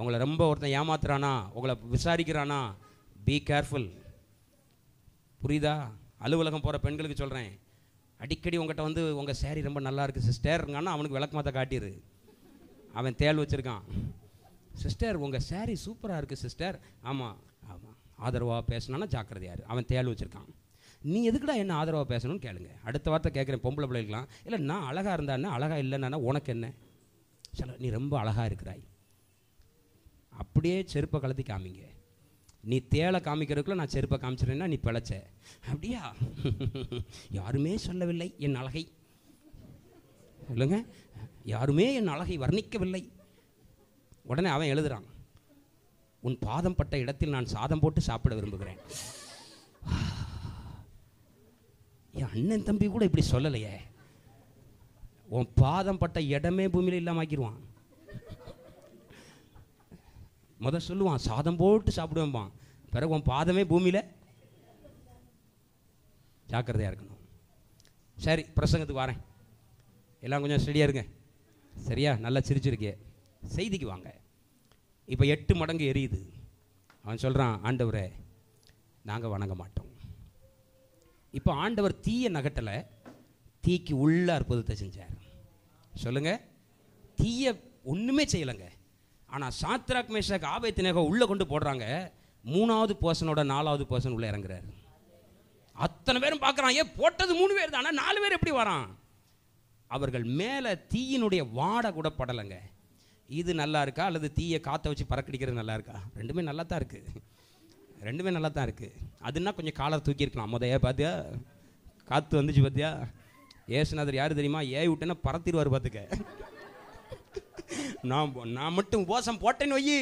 S1: உங்களை ரொம்ப ஒருத்தன் ஏமாத்துறானா உங்களை விசாரிக்கிறானா பி கேர்ஃபுல் புரியுதா அலுவலகம் போகிற பெண்களுக்கு சொல்கிறேன் அடிக்கடி உங்கள்கிட்ட வந்து உங்கள் சேரீ ரொம்ப நல்லா இருக்குது சிஸ்டருங்கன்னா அவனுக்கு விளக்கமாத்த காட்டிடு அவன் தேல் வச்சுருக்கான் சிஸ்டர் உங்கள் சேரீ சூப்பராக இருக்குது சிஸ்டர் ஆமாம் ஆமாம் ஆதரவாக பேசினான்னா ஜாக்கிரதையாரு அவன் தேல் வச்சுருக்கான் நீ எதுக்குடா என்ன ஆதரவாக பேசணும்னு கேளுங்க அடுத்த வார்த்தை கேட்குறேன் பொம்பளை பிள்ளைகளாம் இல்லை நான் அழகாக இருந்தானே அழகாக இல்லைன்னா உனக்கு என்ன சொல்ல நீ ரொம்ப அழகாக இருக்கிறாய் அப்படியே செருப்பை கலத்தி காமிங்க நீ தேலை காமிக்கிறதுக்குள்ள நான் செருப்பை காமிச்சிட்டேன்னா நீ பிழைச்ச அப்படியா யாருமே சொல்லவில்லை என் அழகை சொல்லுங்க யாருமே என் அழகை வர்ணிக்கவில்லை உடனே அவன் எழுதுறான் உன் பாதம் பட்ட இடத்தில் நான் சாதம் போட்டு சாப்பிட விரும்புகிறேன் என் அண்ணன் தம்பி கூட இப்படி சொல்லலையே உன் பாதம் பட்ட இடமே பூமியில் இல்லாம ஆக்கிடுவான் முத சொல்லுவான் சாதம் போட்டு சாப்பிடுவேன்பான் பிறகு உன் பாதமே பூமியில் ஜாக்கிரதையாக இருக்கணும் சரி பிரசங்கத்துக்கு வரேன் எல்லாம் கொஞ்சம் ஸ்டடியாக இருங்க சரியா நல்லா சிரிச்சிருக்கே செய்திக்கு வாங்க இப்போ எட்டு மடங்கு எரியுது அவன் சொல்கிறான் ஆண்டவரே நாங்கள் வணங்க மாட்டோம் இப்போ ஆண்டவர் தீயை நகட்டலை தீக்கு உள்ள அற்புதத்தை செஞ்சார் சொல்லுங்கள் தீயை ஒன்றுமே செய்யலைங்க ஆனால் சாத்ராக் மேஷாக் ஆபத்தினேக உள்ளே கொண்டு போடுறாங்க மூணாவது பர்சனோட நாலாவது பர்சன் உள்ளே இறங்குறாரு அத்தனை பேரும் பார்க்குறான் ஏன் போட்டது மூணு பேர் தான் ஆனால் நாலு பேர் எப்படி வரான் அவர்கள் மேலே தீயினுடைய வாடை கூட படலைங்க இது நல்லா இருக்கா அல்லது தீயை காற்ற வச்சு பறக்கடிக்கிறது நல்லா இருக்கா ரெண்டுமே நல்லா தான் இருக்குது ரெண்டுமே நல்லா தான் இருக்குது அதுனா கொஞ்சம் காலை தூக்கியிருக்கலாம் முத ஏ பார்த்தியா காற்று வந்துச்சு பார்த்தியா ஏசுநாதர் யார் தெரியுமா ஏ விட்டேன்னா பறத்திடுவார் பார்த்துக்க நான் நான் மட்டும் உபாசம் போட்டேன்னு வையி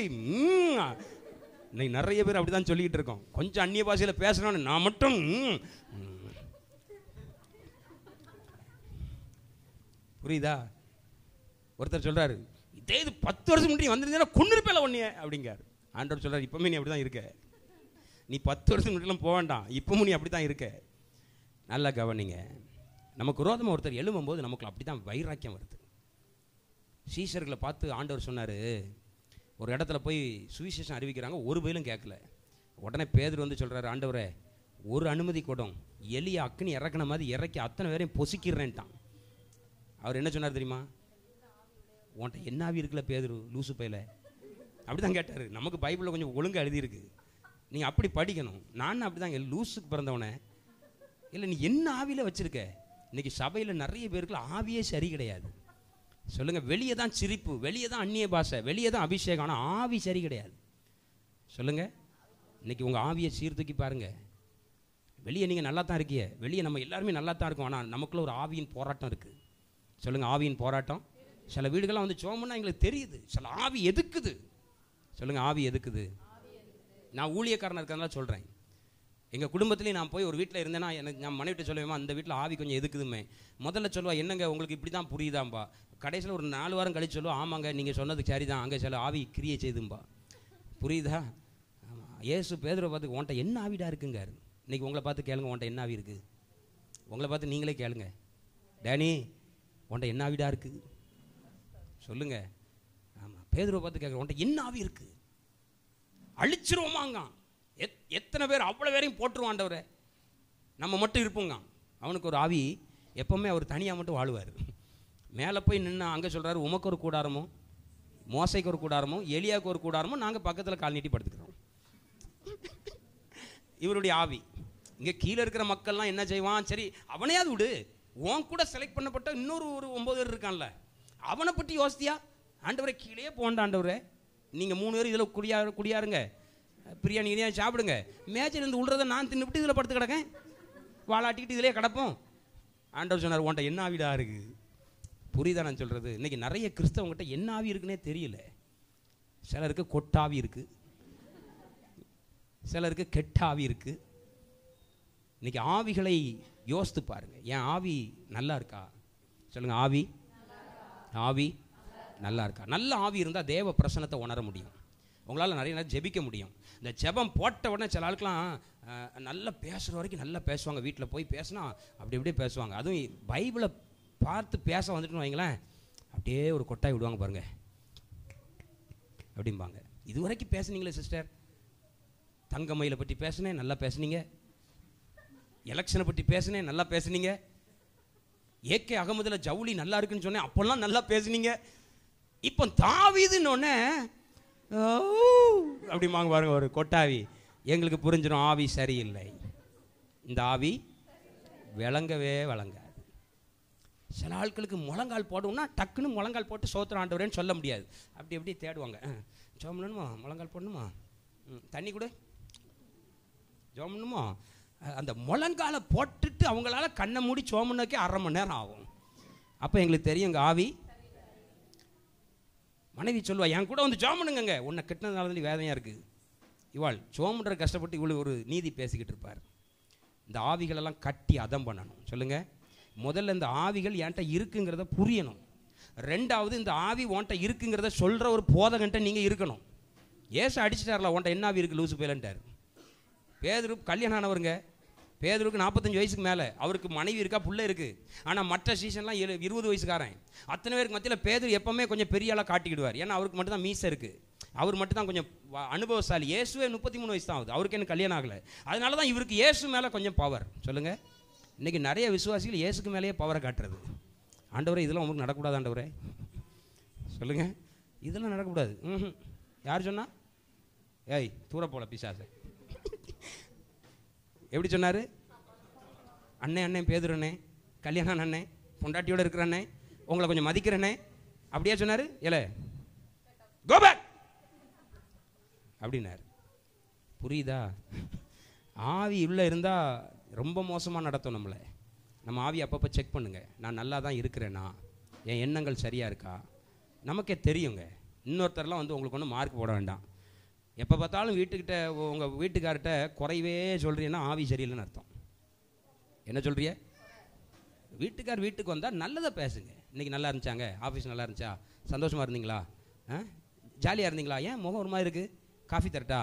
S1: இன்னைக்கு நிறைய பேர் அப்படி தான் சொல்லிக்கிட்டு இருக்கோம் கொஞ்சம் அந்நிய பாஷையில் பேசுகிறோன்னு நான் மட்டும் புரியுதா ஒருத்தர் சொல்கிறாரு இதே இது பத்து வருஷம் முன்னாடி வந்திருந்தேன்னா கொண்டு இருப்பேல ஒன்றிய அப்படிங்கிறார் ஆண்டவர் சொல்கிறார் இப்போவுமே நீ அப்படி தான் இருக்க நீ பத்து வருஷம் முன்னாடிலாம் போக வேண்டாம் இப்போவும் நீ அப்படி தான் இருக்க நல்லா கவனிங்க நமக்கு ரோதமாக ஒருத்தர் எழும்பும்போது போது நமக்கு அப்படி தான் வைராக்கியம் வருது சீஷர்களை பார்த்து ஆண்டவர் சொன்னார் ஒரு இடத்துல போய் சுவிசேஷம் அறிவிக்கிறாங்க ஒரு பயிலும் கேட்கல உடனே பேதர் வந்து சொல்கிறாரு ஆண்டவரை ஒரு அனுமதி கொடும் எலி அக்னி இறக்கின மாதிரி இறக்கி அத்தனை பேரையும் பொசிக்கிறேன்ட்டான் அவர் என்ன சொன்னார் தெரியுமா உன்ட்ட என்னாவி இருக்குல்ல பேதரு லூசு பயில அப்படி தான் கேட்டார் நமக்கு பைபிளில் கொஞ்சம் ஒழுங்காக எழுதியிருக்கு நீ அப்படி படிக்கணும் நான் அப்படி தான் லூஸுக்கு பிறந்தவனே இல்லை நீ என்ன ஆவியில் வச்சுருக்க இன்றைக்கி சபையில் நிறைய பேருக்கு ஆவியே சரி கிடையாது சொல்லுங்கள் வெளியே தான் சிரிப்பு வெளியே தான் அந்நிய பாஷை வெளியே தான் அபிஷேகம் ஆனால் ஆவி சரி கிடையாது சொல்லுங்கள் இன்றைக்கி உங்கள் ஆவியை சீர்தூக்கி பாருங்கள் வெளியே நீங்கள் நல்லா தான் இருக்கிய வெளியே நம்ம எல்லாருமே நல்லா தான் இருக்கோம் ஆனால் நமக்குள்ள ஒரு ஆவியின் போராட்டம் இருக்குது சொல்லுங்கள் ஆவியின் போராட்டம் சில வீடுகள்லாம் வந்து சோமுன்னா எங்களுக்கு தெரியுது சில ஆவி எதுக்குது சொல்லுங்கள் ஆவி எதுக்குது நான் ஊழியக்காரனாக இருக்கிறதுனால சொல்கிறேன் எங்கள் குடும்பத்துலேயும் நான் போய் ஒரு வீட்டில் இருந்தேன்னா எனக்கு நான் மனைவிட்ட சொல்லுவேமா அந்த வீட்டில் ஆவி கொஞ்சம் எதுக்குதுமே முதல்ல சொல்லுவா என்னங்க உங்களுக்கு இப்படி தான் புரியுதாம்பா கடைசியில் ஒரு நாலு வாரம் கழிச்சு சொல்லுவோம் ஆமாங்க நீங்கள் சொன்னது சரி தான் அங்கே சில ஆவி கிரியை செய்தும்பா புரியுதா ஆமாம் ஏசு பேதரை பார்த்து உன்ட்ட என்ன ஆவிடா இருக்குங்க இன்றைக்கி உங்களை பார்த்து கேளுங்க உன்ட்ட என்ன ஆவி இருக்குது உங்களை பார்த்து நீங்களே கேளுங்க டேனி உன்ட்ட என்ன ஆவிடா இருக்குது சொல்லுங்கள் ஆமாம் பேதரை பார்த்து கேட்குறேன் உன்ட்ட என்ன ஆவி இருக்குது அழிச்சிருவோமாங்க எத்தனை பேர் அவ்வளோ பேரையும் போட்டுருவான் நம்ம மட்டும் இருப்போங்க அவனுக்கு ஒரு ஆவி எப்போவுமே அவர் தனியாக மட்டும் வாழ்வார் மேலே போய் நின்று அங்கே சொல்கிறாரு உமக்கு ஒரு கூடாரமோ மோசைக்கு ஒரு கூடாரமோ எலியாவுக்கு ஒரு கூடாரமோ நாங்கள் பக்கத்தில் கால் நீட்டி படுத்துக்கிறோம் இவருடைய ஆவி இங்கே கீழே இருக்கிற மக்கள்லாம் என்ன செய்வான் சரி அவனையாவது விடு உன் கூட செலக்ட் பண்ணப்பட்ட இன்னொரு ஒரு ஒம்பது பேர் இருக்கான்ல அவனை பற்றி யோசித்தியா ஆண்டவரை கீழே போண்ட ஆண்டவரை நீங்கள் மூணு பேர் இதில் குடியா குடியாருங்க பிரியாணி இதையாக சாப்பிடுங்க மேட்சில் இருந்து உள்ளதை நான் தின்னுபிட்டு இதில் படுத்து கிடக்கேன் வாழாட்டிக்கிட்டு இதிலே கிடப்போம் ஆண்டவர் சொன்னார் உன்ட்ட என்ன ஆவிடா இருக்குது புரியுதா நான் சொல்கிறது இன்றைக்கி நிறைய கிறிஸ்தவங்கிட்ட என்ன ஆவி இருக்குன்னே தெரியல சிலருக்கு கொட்டாவி இருக்குது சிலருக்கு கெட்ட ஆவி இருக்குது இன்றைக்கி ஆவிகளை யோசித்து பாருங்கள் என் ஆவி நல்லா இருக்கா சொல்லுங்கள் ஆவி ஆவி நல்லா இருக்கா நல்ல ஆவி இருந்தால் தேவ பிரசனத்தை உணர முடியும் உங்களால் நிறைய நேரம் ஜெபிக்க முடியும் இந்த ஜெபம் போட்ட உடனே சில ஆளுக்கெலாம் நல்லா பேசுகிற வரைக்கும் நல்லா பேசுவாங்க வீட்டில் போய் பேசினா அப்படி இப்படியே பேசுவாங்க அதுவும் பைபிளை பார்த்து பேச வந்துட்டுன்னு வைங்களேன் அப்படியே ஒரு கொட்டாய் விடுவாங்க பாருங்கள் அப்படிம்பாங்க இது வரைக்கும் பேசுனீங்களே சிஸ்டர் தங்கமயிலை பற்றி பேசினேன் நல்லா பேசுனீங்க எலெக்ஷனை பற்றி பேசினேன் நல்லா பேசுனீங்க ஏகே அகமதில் ஜவுளி நல்லா இருக்குன்னு சொன்னேன் அப்போல்லாம் நல்லா பேசுனீங்க இப்போ தாவிதுன்னு அப்படிமாங்க பாருங்க ஒரு கொட்டாவி எங்களுக்கு புரிஞ்சிடும் ஆவி சரியில்லை இந்த ஆவி விளங்கவே விளங்காது சில ஆட்களுக்கு முழங்கால் போடணும்னா டக்குன்னு முழங்கால் போட்டு சோத்திர ஆண்டவரேன்னு சொல்ல முடியாது அப்படி எப்படி தேடுவாங்க ஜோம்னுமா முழங்கால் போடணுமா தண்ணி கொடு ஜோம்னுமா அந்த முழங்காலை போட்டுட்டு அவங்களால கண்ணை மூடி சோமுனக்கே அரை மணி நேரம் ஆகும் அப்போ எங்களுக்கு தெரியும் எங்கள் ஆவி மனைவி சொல்லுவாள் என் கூட வந்து ஜோம் உன்னை கெட்டினதுனால தான் வேதனையாக இருக்குது இவாள் சோமன்ற கஷ்டப்பட்டு இவ்வளோ ஒரு நீதி பேசிக்கிட்டு இருப்பார் இந்த ஆவிகளெல்லாம் கட்டி அதம் பண்ணணும் சொல்லுங்கள் முதல்ல இந்த ஆவிகள் என்கிட்ட இருக்குங்கிறத புரியணும் ரெண்டாவது இந்த ஆவி ஓன்ட்ட இருக்குங்கிறத சொல்கிற ஒரு போதகன்ட்ட நீங்கள் இருக்கணும் ஏசை அடிச்சிட்டார்ல ஓன்ட்ட என்ன ஆவி இருக்குது லூசு பேலன்ட்டார் பேதரு கல்யாணம் ஆனவருங்க பேதருக்கு நாற்பத்தஞ்சு வயசுக்கு மேலே அவருக்கு மனைவி இருக்கா புள்ள இருக்குது ஆனால் மற்ற சீசன்லாம் எழு இருபது வயசுக்காரன் அத்தனை பேருக்கு மத்தியில் பேதர் எப்போவுமே கொஞ்சம் பெரிய ஆளாக காட்டிக்கிடுவார் ஏன்னா அவருக்கு மட்டும் தான் மீசை இருக்குது அவர் மட்டும் தான் கொஞ்சம் அனுபவசாலி இயேசுவே முப்பத்தி மூணு வயசு தான் ஆகுது அவருக்கு என்ன கல்யாணம் ஆகலை அதனால தான் இவருக்கு இயேசு மேலே கொஞ்சம் பவர் சொல்லுங்கள் இன்றைக்கி நிறைய விசுவாசிகள் இயேசுக்கு மேலேயே பவரை காட்டுறது ஆண்டவரே இதெல்லாம் உங்களுக்கு நடக்கக்கூடாது ஆண்டவரே சொல்லுங்கள் இதெல்லாம் நடக்கக்கூடாது ம் யார் சொன்னால் ஏய் தூர போகல பிசாசை எப்படி சொன்னார் அண்ணே அண்ணே பேதுரண்ணே கல்யாணம் அண்ணே பொண்டாட்டியோடு இருக்கிறண்ணே உங்களை கொஞ்சம் மதிக்கிறண்ணே அப்படியே சொன்னார் இல்லை கோபேக் அப்படின்னார் புரியுதா ஆவி உள்ளே இருந்தால் ரொம்ப மோசமாக நடத்தும் நம்மளை நம்ம ஆவி அப்பப்போ செக் பண்ணுங்கள் நான் நல்லா தான் இருக்கிறேன்னா என் எண்ணங்கள் சரியாக இருக்கா நமக்கே தெரியுங்க இன்னொருத்தர்லாம் வந்து உங்களுக்கு ஒன்றும் மார்க் போட வேண்டாம் எப்போ பார்த்தாலும் வீட்டுக்கிட்ட உங்கள் வீட்டுக்கார்ட்ட குறைவே சொல்கிறீன்னா ஆவி சரியில்லைன்னு அர்த்தம் என்ன சொல்கிறிய வீட்டுக்கார் வீட்டுக்கு வந்தால் நல்லதாக பேசுங்க இன்றைக்கி நல்லா இருந்துச்சாங்க ஆஃபீஸ் நல்லா இருந்துச்சா சந்தோஷமாக இருந்தீங்களா ஆ ஜாலியாக இருந்தீங்களா ஏன் முகம் ஒரு மாதிரி இருக்குது காஃபி தரட்டா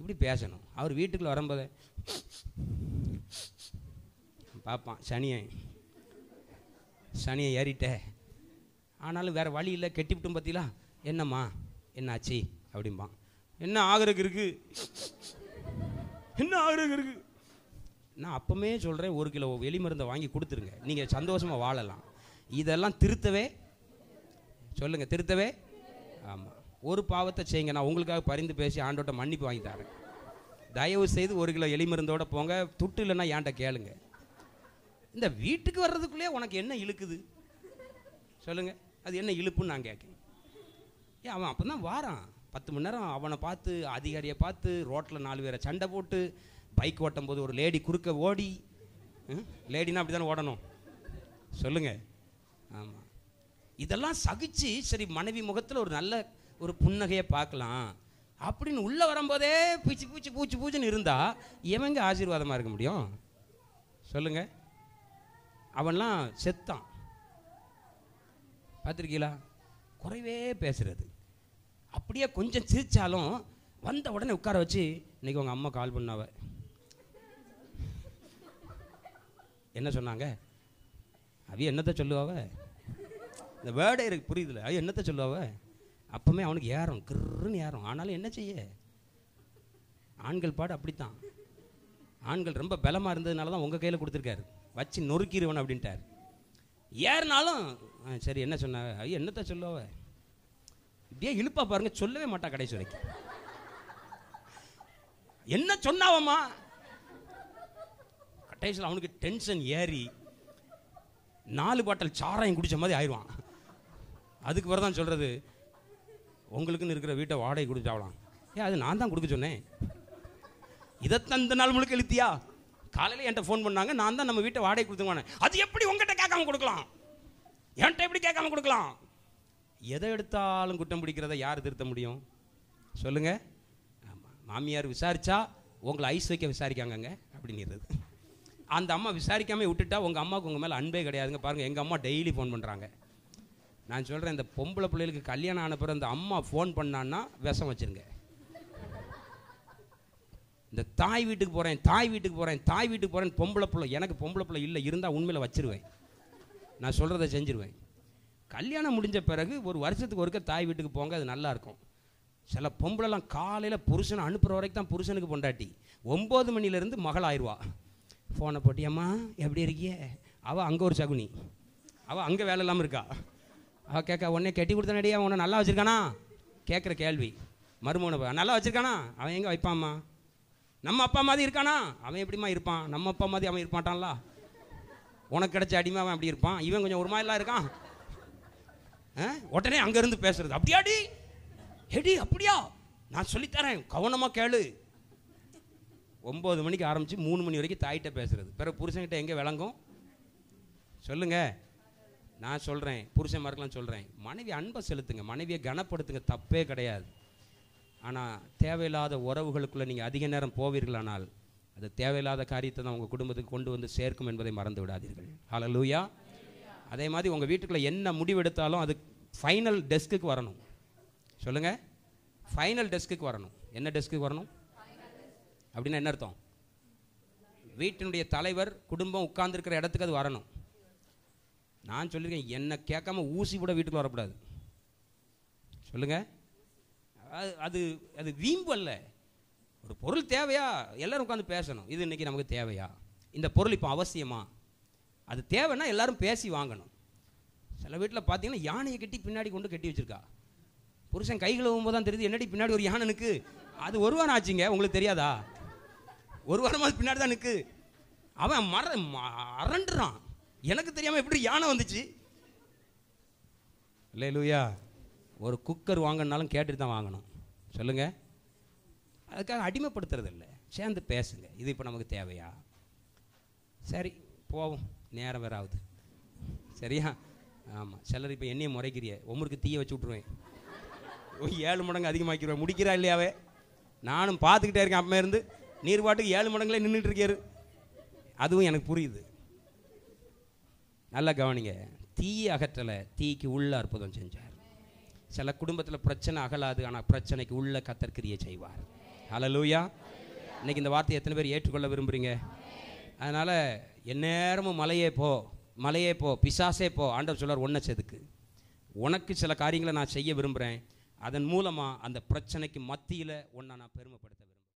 S1: இப்படி பேசணும் அவர் வீட்டுக்குள்ளே வரும்போது பார்ப்பான் சனியை சனியை ஏறிட்ட ஆனாலும் வேறு வழி இல்லை விட்டும் பார்த்தீங்களா என்னம்மா என்னாச்சு அப்படிம்பான் என்ன ஆகிறதுக்கு இருக்குது என்ன ஆகிறதுக்கு இருக்குது நான் அப்போமே சொல்கிறேன் ஒரு கிலோ வெளி மருந்தை வாங்கி கொடுத்துருங்க நீங்கள் சந்தோஷமாக வாழலாம் இதெல்லாம் திருத்தவே சொல்லுங்கள் திருத்தவே ஆமாம் ஒரு பாவத்தை செய்யுங்க நான் உங்களுக்காக பரிந்து பேசி ஆண்டோட்ட மன்னிப்பு வாங்கி தரேன் தயவு செய்து ஒரு கிலோ எலி மருந்தோட போங்க துட்டு இல்லைன்னா ஏன்ட்ட கேளுங்க இந்த வீட்டுக்கு வர்றதுக்குள்ளே உனக்கு என்ன இழுக்குது சொல்லுங்கள் அது என்ன இழுப்புன்னு நான் கேட்கேன் ஏன் அவன் அப்போ தான் வாரான் பத்து மணி நேரம் அவனை பார்த்து அதிகாரியை பார்த்து ரோட்டில் நாலு பேரை சண்டை போட்டு பைக் ஓட்டும் போது ஒரு லேடி குறுக்க ஓடி லேடினா அப்படி தானே ஓடணும் சொல்லுங்கள் ஆமாம் இதெல்லாம் சகிச்சு சரி மனைவி முகத்தில் ஒரு நல்ல ஒரு புன்னகையை பார்க்கலாம் அப்படின்னு உள்ளே வரும்போதே பூச்சி பூச்சி பூச்சி பூச்சின்னு இருந்தால் எவங்க ஆசீர்வாதமாக இருக்க முடியும் சொல்லுங்கள் அவன்லாம் செத்தான் பார்த்துருக்கீங்களா குறைவே பேசுகிறது அப்படியே கொஞ்சம் சிரித்தாலும் வந்த உடனே உட்கார வச்சு இன்றைக்கி உங்கள் அம்மா கால் பண்ணாவ என்ன சொன்னாங்க அவ என்னத்தை சொல்லுவாவ இந்த வேர்டே இருக்கு புரியுதுல அவ என்னத்தை சொல்லுவாவ அப்போவுமே அவனுக்கு ஏறும் கிருன்னு ஏறும் ஆனாலும் என்ன செய்ய ஆண்கள் பாடு அப்படித்தான் ஆண்கள் ரொம்ப பலமாக இருந்ததுனால தான் உங்கள் கையில் கொடுத்துருக்காரு வச்சு நொறுக்கிடுவேன் அப்படின்ட்டார் ஏறினாலும் சரி என்ன சொன்னாங்க ஐயோ என்னத்தை சொல்லுவாவே இப்படியே இழுப்பா பாருங்க சொல்லவே மாட்டா கடைசி வரைக்கும் என்ன சொன்னாவம்மா கடைசியில் அவனுக்கு டென்ஷன் ஏறி நாலு பாட்டல் சாராயம் குடிச்ச மாதிரி ஆயிடுவான் அதுக்கு பிறகு தான் சொல்கிறது உங்களுக்குன்னு இருக்கிற வீட்டை வாடகை கொடுத்தாவலாம் ஏ அது நான் தான் கொடுக்க சொன்னேன் இதை தந்த நாள் முழுக்க இழுத்தியா காலையில் என்கிட்ட ஃபோன் பண்ணாங்க நான் தான் நம்ம வீட்டை வாடகை கொடுத்துருவானே அது எப்படி உங்ககிட்ட கேட்காம கொடுக்கலாம் என்கிட்ட எப்படி கேட்காம கொடுக்கலாம் எதை எடுத்தாலும் குற்றம் பிடிக்கிறத யார் திருத்த முடியும் சொல்லுங்கள் ஆமாம் மாமியார் விசாரித்தா உங்களை ஐஸ் வைக்க விசாரிக்காங்கங்க அப்படிங்கிறது அந்த அம்மா விசாரிக்காமல் விட்டுட்டா உங்கள் அம்மாவுக்கு உங்கள் மேலே அன்பே கிடையாதுங்க பாருங்கள் எங்கள் அம்மா டெய்லி ஃபோன் பண்ணுறாங்க நான் சொல்கிறேன் இந்த பொம்பளை பிள்ளைகளுக்கு கல்யாணம் ஆன பிறகு அந்த அம்மா ஃபோன் பண்ணான்னா விஷம் வச்சுருங்க இந்த தாய் வீட்டுக்கு போகிறேன் தாய் வீட்டுக்கு போகிறேன் தாய் வீட்டுக்கு போகிறேன் பொம்பளை பிள்ளை எனக்கு பொம்பளை பிள்ளை இல்லை இருந்தால் உண்மையில் வச்சுருவேன் நான் சொல்கிறத செஞ்சுருவேன் கல்யாணம் முடிஞ்ச பிறகு ஒரு வருஷத்துக்கு ஒருக்க தாய் வீட்டுக்கு போங்க அது நல்லாயிருக்கும் சில பொம்பளைலாம் காலையில் புருஷனை அனுப்புகிற வரைக்கும் தான் புருஷனுக்கு பொண்டாட்டி ஒம்பது மணிலேருந்து மகள் ஆயிடுவா ஃபோனை போட்டியம்மா எப்படி இருக்கிய அவள் அங்கே ஒரு சகுனி அவள் அங்கே வேலை இல்லாமல் இருக்கா அவள் கேட்க உடனே கட்டி கொடுத்தனடியா உன்னை நல்லா வச்சுருக்கானா கேட்குற கேள்வி போய் நல்லா வச்சுருக்கானா அவன் எங்கே வைப்பாம்மா நம்ம அப்பா மாதிரி இருக்கானா அவன் எப்படிமா இருப்பான் நம்ம அப்பா மாதிரி அவன் இருப்பான்டான்ல உனக்கு கிடைச்ச அடிமை அவன் அப்படி இருப்பான் இவன் கொஞ்சம் ஒரு மாதிரிலாம் இருக்கான் உடனே அங்கேருந்து பேசுறது அப்படியாடி எடி அப்படியா நான் சொல்லித்தரேன் கவனமாக கேளு ஒம்பது மணிக்கு ஆரம்பித்து மூணு மணி வரைக்கும் தாயிட்ட பேசுறது பிறகு புருஷன்கிட்ட எங்கே விளங்கும் சொல்லுங்கள் நான் சொல்கிறேன் புருஷன் மார்க்கெலாம் சொல்கிறேன் மனைவி அன்பை செலுத்துங்க மனைவியை கனப்படுத்துங்க தப்பே கிடையாது ஆனால் தேவையில்லாத உறவுகளுக்குள்ளே நீங்கள் அதிக நேரம் போவீர்களானால் அது தேவையில்லாத காரியத்தை தான் உங்கள் குடும்பத்துக்கு கொண்டு வந்து சேர்க்கும் என்பதை மறந்து விடாதீர்கள் ஹலோ லூயா அதே மாதிரி உங்கள் வீட்டுக்குள்ள என்ன முடிவெடுத்தாலும் அது ஃபைனல் டெஸ்க்குக்கு வரணும் சொல்லுங்கள் ஃபைனல் டெஸ்க்குக்கு வரணும் என்ன டெஸ்க்குக்கு வரணும் அப்படின்னா என்ன அர்த்தம் வீட்டினுடைய தலைவர் குடும்பம் உட்கார்ந்துருக்கிற இடத்துக்கு அது வரணும் நான் சொல்லியிருக்கேன் என்னை கேட்காம ஊசி கூட வீட்டுக்குள்ள வரக்கூடாது சொல்லுங்கள் அது அது அது வீம்பு அல்ல ஒரு பொருள் தேவையா எல்லோரும் உட்காந்து பேசணும் இது இன்றைக்கி நமக்கு தேவையா இந்த பொருள் இப்போ அவசியமாக அது தேவைன்னா எல்லாரும் பேசி வாங்கணும் சில வீட்டில் பார்த்தீங்கன்னா யானையை கட்டி பின்னாடி கொண்டு கட்டி வச்சுருக்கா புருஷன் கை கழுவும் தான் தெரியுது என்னடி பின்னாடி ஒரு யானை நிற்கு அது ஒரு வாரம் ஆச்சுங்க உங்களுக்கு தெரியாதா ஒரு வாரமாக பின்னாடி தான் நிற்கு அவன் மற அரண்டுறான் எனக்கு தெரியாமல் எப்படி யானை வந்துச்சு இல்லை லூயா ஒரு குக்கர் வாங்கினாலும் கேட்டுட்டு தான் வாங்கணும் சொல்லுங்கள் அதுக்காக அடிமைப்படுத்துறது இல்லை சேர்ந்து பேசுங்க இது இப்போ நமக்கு தேவையா சரி போவோம் நேரம் வேறு ஆகுது சரியா ஆமாம் சிலர் இப்போ என்னையே முறைக்கிறிய உமருக்கு தீயை வச்சு விட்ருவேன் ஏழு மடங்கு அதிகமாக்கிடுவேன் முடிக்கிறா இல்லையாவே நானும் பார்த்துக்கிட்டே இருக்கேன் அப்போ இருந்து நீர் பாட்டுக்கு ஏழு மடங்களே நின்றுட்டு இருக்கார் அதுவும் எனக்கு புரியுது நல்லா கவனிங்க தீயை அகற்றலை தீக்கு உள்ள அற்புதம் செஞ்சார் சில குடும்பத்தில் பிரச்சனை அகலாது ஆனால் பிரச்சனைக்கு உள்ள கத்தற்கிரிய செய்வார் லூயா இன்னைக்கு இந்த வார்த்தையை எத்தனை பேர் ஏற்றுக்கொள்ள விரும்புகிறீங்க அதனால் எந்நேரமும் மலையே போ மலையே போ பிசாசே போ ஆண்டவர் சொல்லார் ஒன்றை செதுக்கு உனக்கு சில காரியங்களை நான் செய்ய விரும்புகிறேன் அதன் மூலமாக அந்த பிரச்சனைக்கு மத்தியில் ஒன்றை நான் பெருமைப்படுத்துகிறேன்